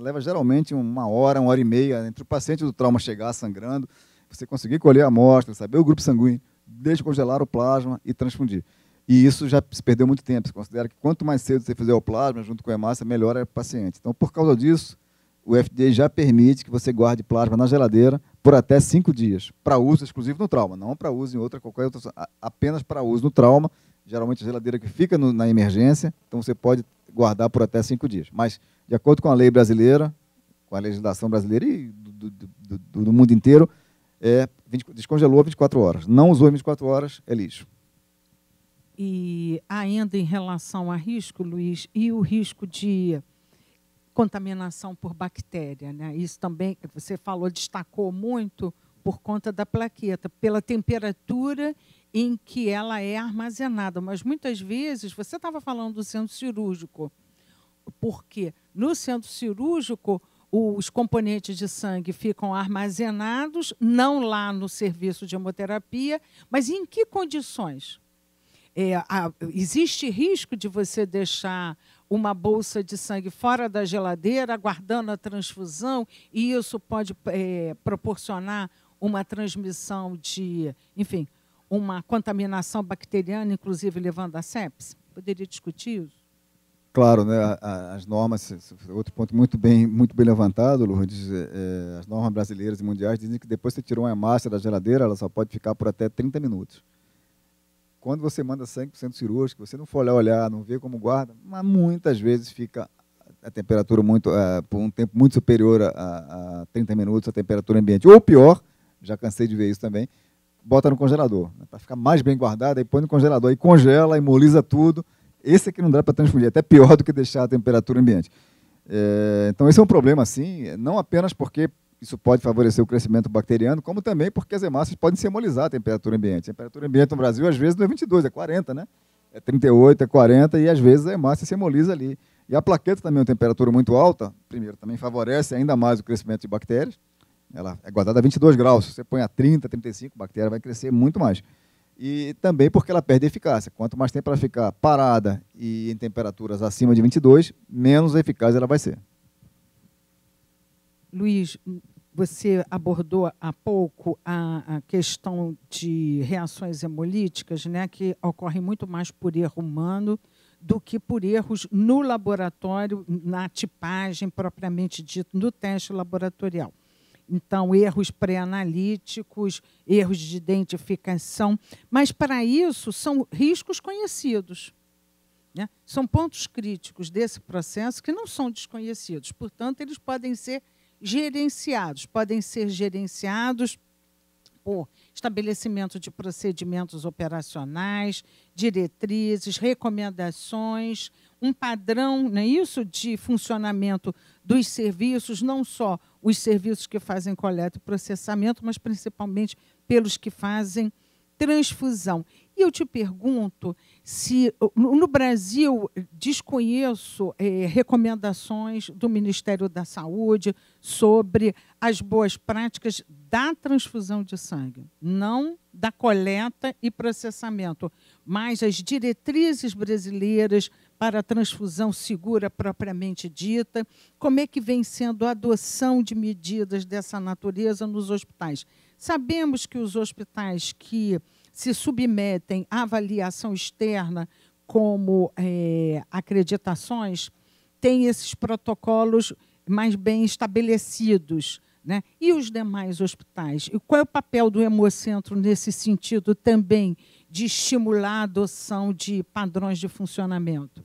leva geralmente uma hora, uma hora e meia, entre o paciente do trauma chegar sangrando, você conseguir colher a amostra, saber o grupo sanguíneo descongelar o plasma e transfundir. E isso já se perdeu muito tempo. Se considera que quanto mais cedo você fizer o plasma junto com a hemácia, melhor é o paciente. Então, por causa disso, o FDA já permite que você guarde plasma na geladeira por até cinco dias, para uso exclusivo no trauma, não para uso em outra qualquer outra, apenas para uso no trauma. Geralmente a geladeira que fica no, na emergência, então você pode guardar por até cinco dias. Mas de acordo com a lei brasileira, com a legislação brasileira e do, do, do, do mundo inteiro, é 20, descongelou 24 horas. Não usou 24 horas, é lixo. E ainda em relação a risco, Luiz, e o risco de contaminação por bactéria, né? Isso também você falou, destacou muito por conta da plaqueta, pela temperatura em que ela é armazenada. Mas muitas vezes você estava falando do centro cirúrgico, porque no centro cirúrgico os componentes de sangue ficam armazenados, não lá no serviço de hemoterapia, mas em que condições? É, a, existe risco de você deixar uma bolsa de sangue fora da geladeira, aguardando a transfusão, e isso pode é, proporcionar uma transmissão de, enfim, uma contaminação bacteriana, inclusive levando à sepse? Poderia discutir isso? Claro, né, as normas, outro ponto muito bem, muito bem levantado, Lourdes, é, é, as normas brasileiras e mundiais dizem que depois que você tirou uma hemácia da geladeira, ela só pode ficar por até 30 minutos. Quando você manda sangue para o cirúrgico, você não for lá olhar, não vê como guarda, mas muitas vezes fica a temperatura muito, é, por um tempo muito superior a, a 30 minutos, a temperatura ambiente. Ou pior, já cansei de ver isso também, bota no congelador, né, para ficar mais bem guardada. e põe no congelador, aí congela, imoliza tudo, esse aqui não dá para transfundir, é até pior do que deixar a temperatura ambiente. É, então, esse é um problema, sim, não apenas porque isso pode favorecer o crescimento bacteriano, como também porque as hemácias podem se hemolizar a temperatura ambiente. A temperatura ambiente no Brasil, às vezes, não é 22, é 40, né? É 38, é 40, e às vezes a hemácia se hemoliza ali. E a plaqueta também, é uma temperatura muito alta, primeiro, também favorece ainda mais o crescimento de bactérias. Ela é guardada a 22 graus. Se você põe a 30, 35, a bactéria vai crescer muito mais e também porque ela perde eficácia. Quanto mais tempo ela ficar parada e em temperaturas acima de 22, menos eficaz ela vai ser. Luiz, você abordou há pouco a, a questão de reações hemolíticas, né, que ocorrem muito mais por erro humano do que por erros no laboratório, na tipagem propriamente dita, no teste laboratorial. Então, erros pré-analíticos, erros de identificação. Mas, para isso, são riscos conhecidos. Né? São pontos críticos desse processo que não são desconhecidos. Portanto, eles podem ser gerenciados. Podem ser gerenciados por estabelecimento de procedimentos operacionais, diretrizes, recomendações, um padrão, não é isso, de funcionamento dos serviços, não só os serviços que fazem coleta e processamento, mas principalmente pelos que fazem transfusão. E eu te pergunto se no Brasil desconheço eh, recomendações do Ministério da Saúde sobre as boas práticas da transfusão de sangue, não da coleta e processamento, mas as diretrizes brasileiras para a transfusão segura propriamente dita? Como é que vem sendo a adoção de medidas dessa natureza nos hospitais? Sabemos que os hospitais que se submetem à avaliação externa, como é, acreditações, têm esses protocolos mais bem estabelecidos. Né? E os demais hospitais? E qual é o papel do Hemocentro nesse sentido também de estimular a adoção de padrões de funcionamento?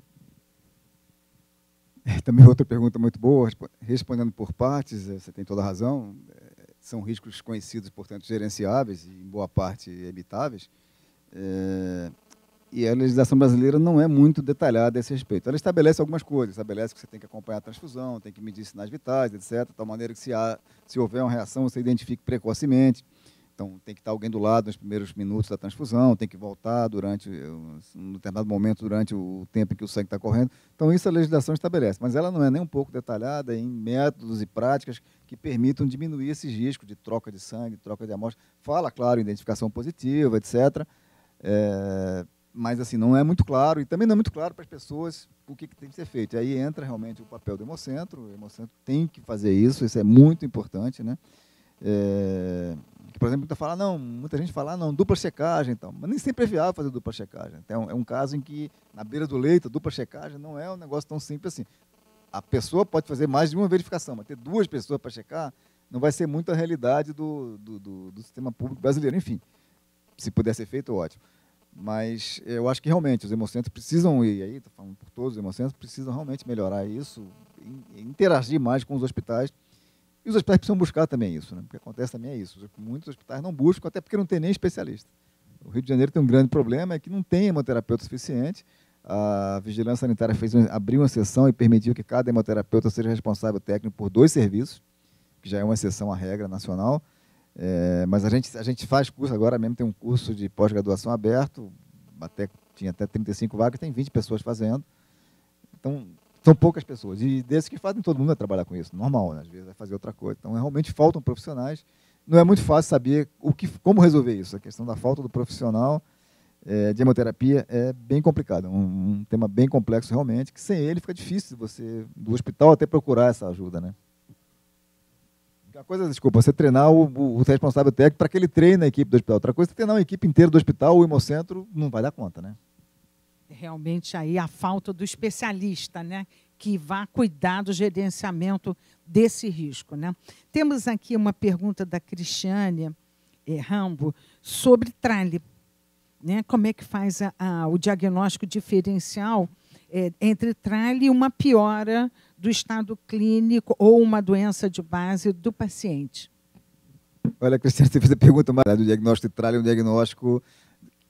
É, também outra pergunta muito boa, respondendo por partes, é, você tem toda a razão. É, são riscos conhecidos, portanto, gerenciáveis e, em boa parte, evitáveis. É, e a legislação brasileira não é muito detalhada a esse respeito. Ela estabelece algumas coisas, estabelece que você tem que acompanhar a transfusão, tem que medir sinais vitais, etc., de tal maneira que se, há, se houver uma reação, você identifique precocemente. Então, tem que estar alguém do lado nos primeiros minutos da transfusão, tem que voltar durante eh, um determinado momento, durante o tempo em que o sangue está correndo. Então, isso a legislação estabelece, mas ela não é nem um pouco detalhada em métodos e práticas que permitam diminuir esse risco de troca de sangue, troca de amostra. Fala, claro, identificação positiva, etc. É, eh, mas, assim, não é muito claro, e também não é muito claro para as pessoas o que, que tem que ser feito. E aí entra realmente o papel do Hemocentro, o Hemocentro tem que fazer isso, isso é muito importante, né? É, por exemplo, muita, fala, não, muita gente fala, ah, não, dupla checagem então Mas nem sempre é viável fazer dupla checagem. Então, é um caso em que, na beira do leito, dupla checagem não é um negócio tão simples assim. A pessoa pode fazer mais de uma verificação, mas ter duas pessoas para checar não vai ser muito a realidade do, do, do, do sistema público brasileiro. Enfim, se puder ser feito, ótimo. Mas eu acho que realmente os hemocentros precisam, e aí estou falando por todos os hemocentros, precisam realmente melhorar isso, interagir mais com os hospitais os hospitais precisam buscar também isso, né? o que acontece também é isso. Muitos hospitais não buscam, até porque não tem nem especialista. O Rio de Janeiro tem um grande problema, é que não tem hemoterapeuta suficiente. A Vigilância Sanitária fez um, abriu uma sessão e permitiu que cada hemoterapeuta seja responsável técnico por dois serviços, que já é uma exceção à regra nacional. É, mas a gente, a gente faz curso agora mesmo, tem um curso de pós-graduação aberto, até, tinha até 35 vagas, tem 20 pessoas fazendo. Então, são poucas pessoas. E desses que fazem, todo mundo vai é trabalhar com isso. Normal, né? às vezes vai é fazer outra coisa. Então, é, realmente faltam profissionais. Não é muito fácil saber o que, como resolver isso. A questão da falta do profissional é, de hemoterapia é bem complicada. Um, um tema bem complexo, realmente, que sem ele fica difícil você, do hospital, até procurar essa ajuda. Né? Uma coisa, desculpa, você treinar o, o responsável técnico para que ele treine a equipe do hospital. Outra coisa é treinar uma equipe inteira do hospital, o hemocentro não vai dar conta, né? realmente aí a falta do especialista, né, que vá cuidar do gerenciamento desse risco, né? Temos aqui uma pergunta da Cristiane eh, Rambo sobre trale, né? Como é que faz a, a, o diagnóstico diferencial é, entre trale e uma piora do estado clínico ou uma doença de base do paciente? Olha, Cristiane, você fez a pergunta, mais o diagnóstico de trale é um diagnóstico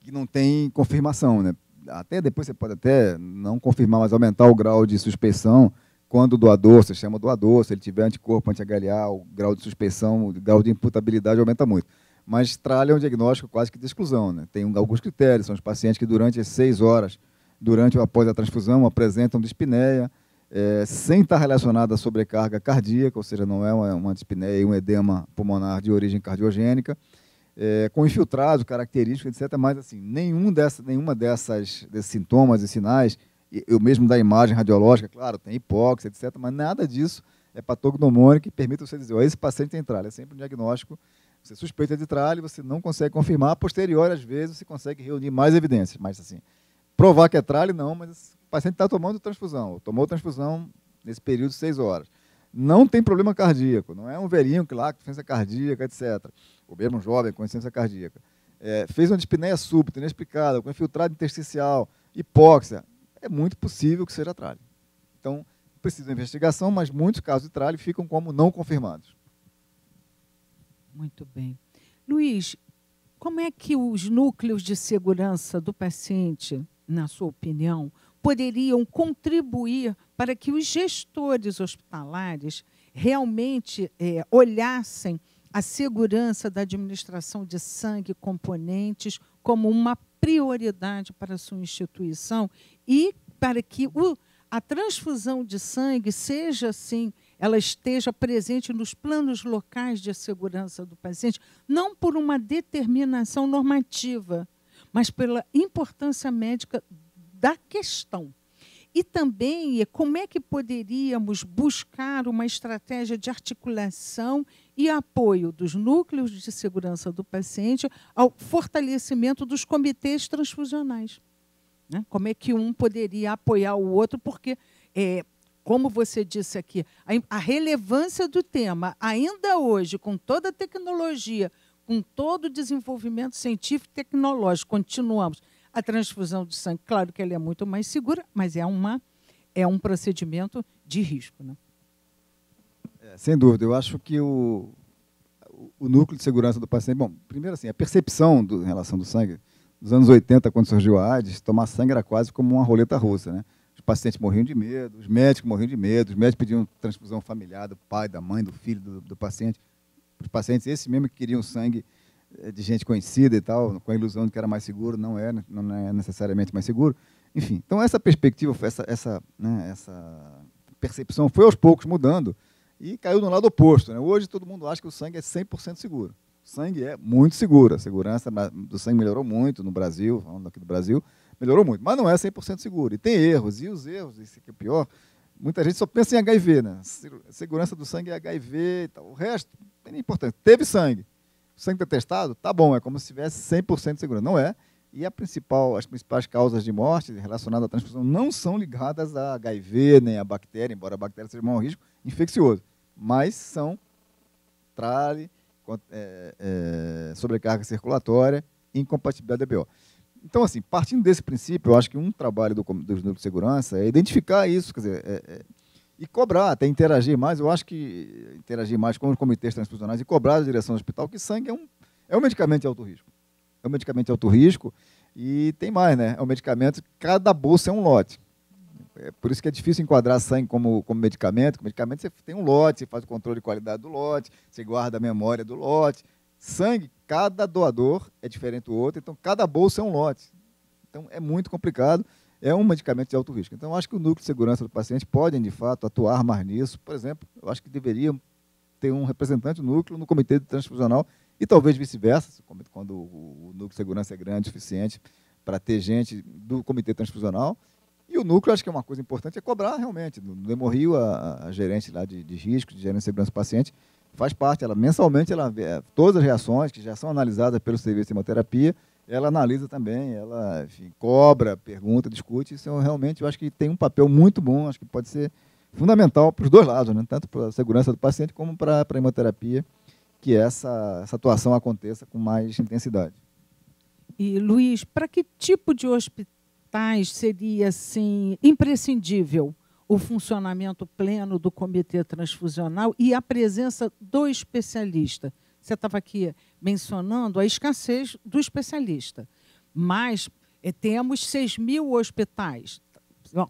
que não tem confirmação, né? até depois você pode até não confirmar, mas aumentar o grau de suspeição quando o doador, se chama doador, se ele tiver anticorpo anti-HLA, o grau de suspeição, o grau de imputabilidade aumenta muito. Mas tralha é um diagnóstico quase que de exclusão. Né? Tem alguns critérios, são os pacientes que durante as seis horas, durante ou após a transfusão, apresentam dispneia, é, sem estar relacionada à sobrecarga cardíaca, ou seja, não é uma, uma dispneia e um edema pulmonar de origem cardiogênica, é, com infiltrado, característico, etc. Mas, assim, nenhum dessa, nenhuma dessas desses sintomas e sinais, eu mesmo da imagem radiológica, claro, tem hipóxia, etc., mas nada disso é patognomônico que permita você dizer, oh, esse paciente tem tralha. É sempre um diagnóstico, você suspeita de tralha, você não consegue confirmar, posterior, às vezes, você consegue reunir mais evidências, mas, assim, provar que é tralha, não, mas o paciente está tomando transfusão, tomou transfusão nesse período de seis horas não tem problema cardíaco, não é um velhinho que lá com insuficiência cardíaca, etc. Ou mesmo um jovem com insuficiência cardíaca. É, fez uma dispneia súbita, inexplicada, com infiltrado intersticial, hipóxia, é muito possível que seja tralho. Então, precisa de investigação, mas muitos casos de tralho ficam como não confirmados. Muito bem. Luiz, como é que os núcleos de segurança do paciente, na sua opinião, poderiam contribuir para que os gestores hospitalares realmente é, olhassem a segurança da administração de sangue e componentes como uma prioridade para a sua instituição e para que o, a transfusão de sangue seja assim, ela esteja presente nos planos locais de segurança do paciente, não por uma determinação normativa, mas pela importância médica da questão. E também como é que poderíamos buscar uma estratégia de articulação e apoio dos núcleos de segurança do paciente ao fortalecimento dos comitês transfusionais. Né? Como é que um poderia apoiar o outro, porque, é, como você disse aqui, a, a relevância do tema, ainda hoje, com toda a tecnologia, com todo o desenvolvimento científico e tecnológico, continuamos a transfusão de sangue, claro que ela é muito mais segura, mas é, uma, é um procedimento de risco. Né? É, sem dúvida. Eu acho que o, o núcleo de segurança do paciente. Bom, primeiro, assim, a percepção do, em relação do sangue. Nos anos 80, quando surgiu a AIDS, tomar sangue era quase como uma roleta russa. Né? Os pacientes morriam de medo, os médicos morriam de medo, os médicos pediam transfusão familiar do pai, da mãe, do filho, do, do paciente. Os pacientes, esses mesmo que queriam sangue é, de gente conhecida e tal, com a ilusão de que era mais seguro, não é, né, não é necessariamente mais seguro. Enfim, então essa perspectiva, essa, essa, né, essa percepção foi aos poucos mudando e caiu no lado oposto. Né? Hoje todo mundo acha que o sangue é 100% seguro. O sangue é muito seguro. A segurança do sangue melhorou muito no Brasil, falando aqui do Brasil, melhorou muito, mas não é 100% seguro. E tem erros, e os erros, isso que é pior, muita gente só pensa em HIV, né? Segurança do sangue é HIV e tal. O resto não é importante. Teve sangue, ter testado, tá bom, é como se tivesse 100% seguro. Não é. E a principal, as principais causas de morte relacionadas à transfusão não são ligadas a HIV nem a bactéria, embora a bactéria seja um risco infeccioso, mas são trale, é, é, sobrecarga circulatória e incompatibilidade da BO. Então, assim, partindo desse princípio, eu acho que um trabalho do, do de segurança é identificar isso, quer dizer, é, é e cobrar, até interagir mais. Eu acho que interagir mais com os comitês transfusionais e cobrar a direção do hospital que sangue é um, é um medicamento de alto risco. É um medicamento de alto risco e tem mais, né? É um medicamento, cada bolsa é um lote. É por isso que é difícil enquadrar sangue como, como medicamento. Com medicamento você tem um lote, você faz o controle de qualidade do lote, você guarda a memória do lote. Sangue, cada doador é diferente do outro, então cada bolsa é um lote. Então é muito complicado é um medicamento de alto risco. Então, acho que o núcleo de segurança do paciente pode, de fato, atuar mais nisso. Por exemplo, eu acho que deveriam ter um representante do núcleo no comitê de transfusional e talvez vice-versa, quando o núcleo de segurança é grande o suficiente para ter gente do comitê transfusional. E o núcleo, acho que é uma coisa importante, é cobrar realmente. No Demorrio, a, a gerente lá de, de risco, de gerência de segurança do paciente, faz parte, ela mensalmente, ela vê é, todas as reações que já são analisadas pelo serviço de hemoterapia, ela analisa também, ela enfim, cobra, pergunta, discute. Isso eu, é realmente eu acho que tem um papel muito bom, acho que pode ser fundamental para os dois lados, né? tanto para a segurança do paciente como para a hemoterapia, que essa, essa atuação aconteça com mais intensidade. E, Luiz, para que tipo de hospitais seria assim, imprescindível o funcionamento pleno do comitê transfusional e a presença do especialista? Você estava aqui mencionando a escassez do especialista. Mas é, temos 6 mil hospitais. Bom,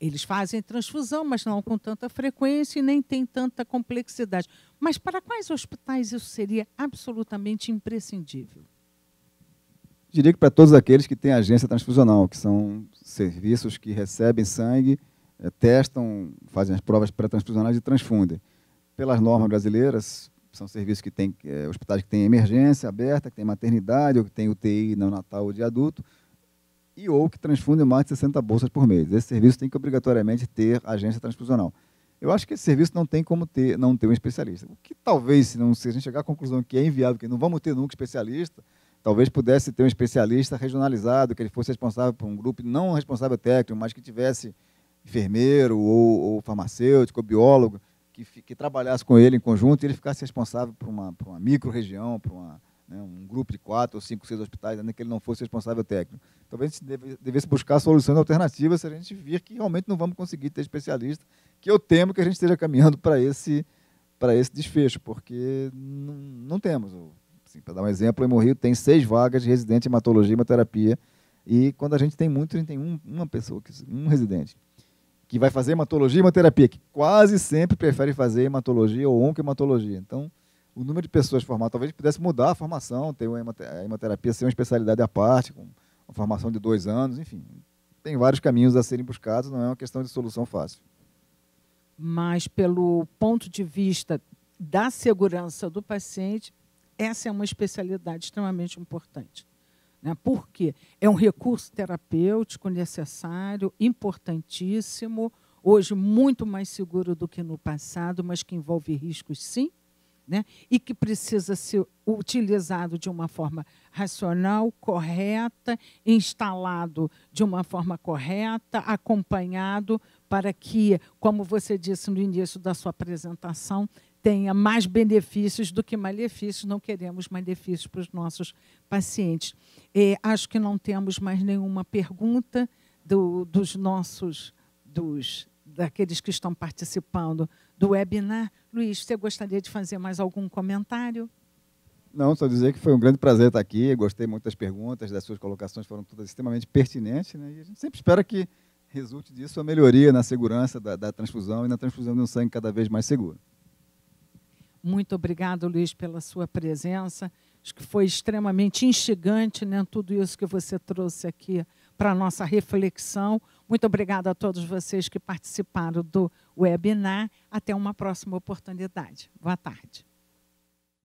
eles fazem transfusão, mas não com tanta frequência e nem tem tanta complexidade. Mas para quais hospitais isso seria absolutamente imprescindível? Diria que para todos aqueles que têm agência transfusional, que são serviços que recebem sangue, eh, testam, fazem as provas pré-transfusionais e transfundem. Pelas normas brasileiras, são serviços que têm é, hospitais que têm emergência aberta, que têm maternidade, ou que têm UTI neonatal ou de adulto, e ou que transfundem mais de 60 bolsas por mês. Esse serviço tem que obrigatoriamente ter agência transfusional. Eu acho que esse serviço não tem como ter, não ter um especialista. O que talvez, se, não, se a gente chegar à conclusão que é inviável, que não vamos ter nunca especialista, talvez pudesse ter um especialista regionalizado, que ele fosse responsável por um grupo, não responsável técnico, mas que tivesse enfermeiro ou, ou farmacêutico, ou biólogo, que, que trabalhasse com ele em conjunto e ele ficasse responsável por uma, uma micro-região, por uma, né, um grupo de quatro ou cinco, seis hospitais, ainda que ele não fosse responsável técnico. Talvez a gente devesse buscar soluções alternativas se a gente vir que realmente não vamos conseguir ter especialista, que eu temo que a gente esteja caminhando para esse, para esse desfecho, porque não, temos. Assim, para dar um exemplo, o Rio tem seis vagas de residente em hematologia e hemoterapia, e quando a gente tem muito, a gente tem um, uma pessoa, um residente que vai fazer hematologia e hemoterapia, que quase sempre prefere fazer hematologia ou onco-hematologia. Então, o número de pessoas formadas, talvez pudesse mudar a formação, ter a hemoterapia ser uma especialidade à parte, com uma formação de dois anos, enfim. Tem vários caminhos a serem buscados, não é uma questão de solução fácil. Mas, pelo ponto de vista da segurança do paciente, essa é uma especialidade extremamente importante. Né? Por quê? É um recurso terapêutico necessário, importantíssimo, hoje muito mais seguro do que no passado, mas que envolve riscos sim, né? e que precisa ser utilizado de uma forma racional, correta, instalado de uma forma correta, acompanhado, para que, como você disse no início da sua apresentação, tenha mais benefícios do que malefícios. Não queremos malefícios para os nossos pacientes. É, acho que não temos mais nenhuma pergunta do, dos nossos, dos daqueles que estão participando do webinar. Luiz, você gostaria de fazer mais algum comentário? Não, só dizer que foi um grande prazer estar aqui. gostei muito das perguntas, das suas colocações foram todas extremamente pertinentes. Né? E a gente sempre espera que resulte disso a melhoria na segurança da, da transfusão e na transfusão de um sangue cada vez mais seguro. Muito obrigado, Luiz, pela sua presença. Acho que foi extremamente instigante né, tudo isso que você trouxe aqui para a nossa reflexão. Muito obrigada a todos vocês que participaram do webinar. Até uma próxima oportunidade. Boa tarde.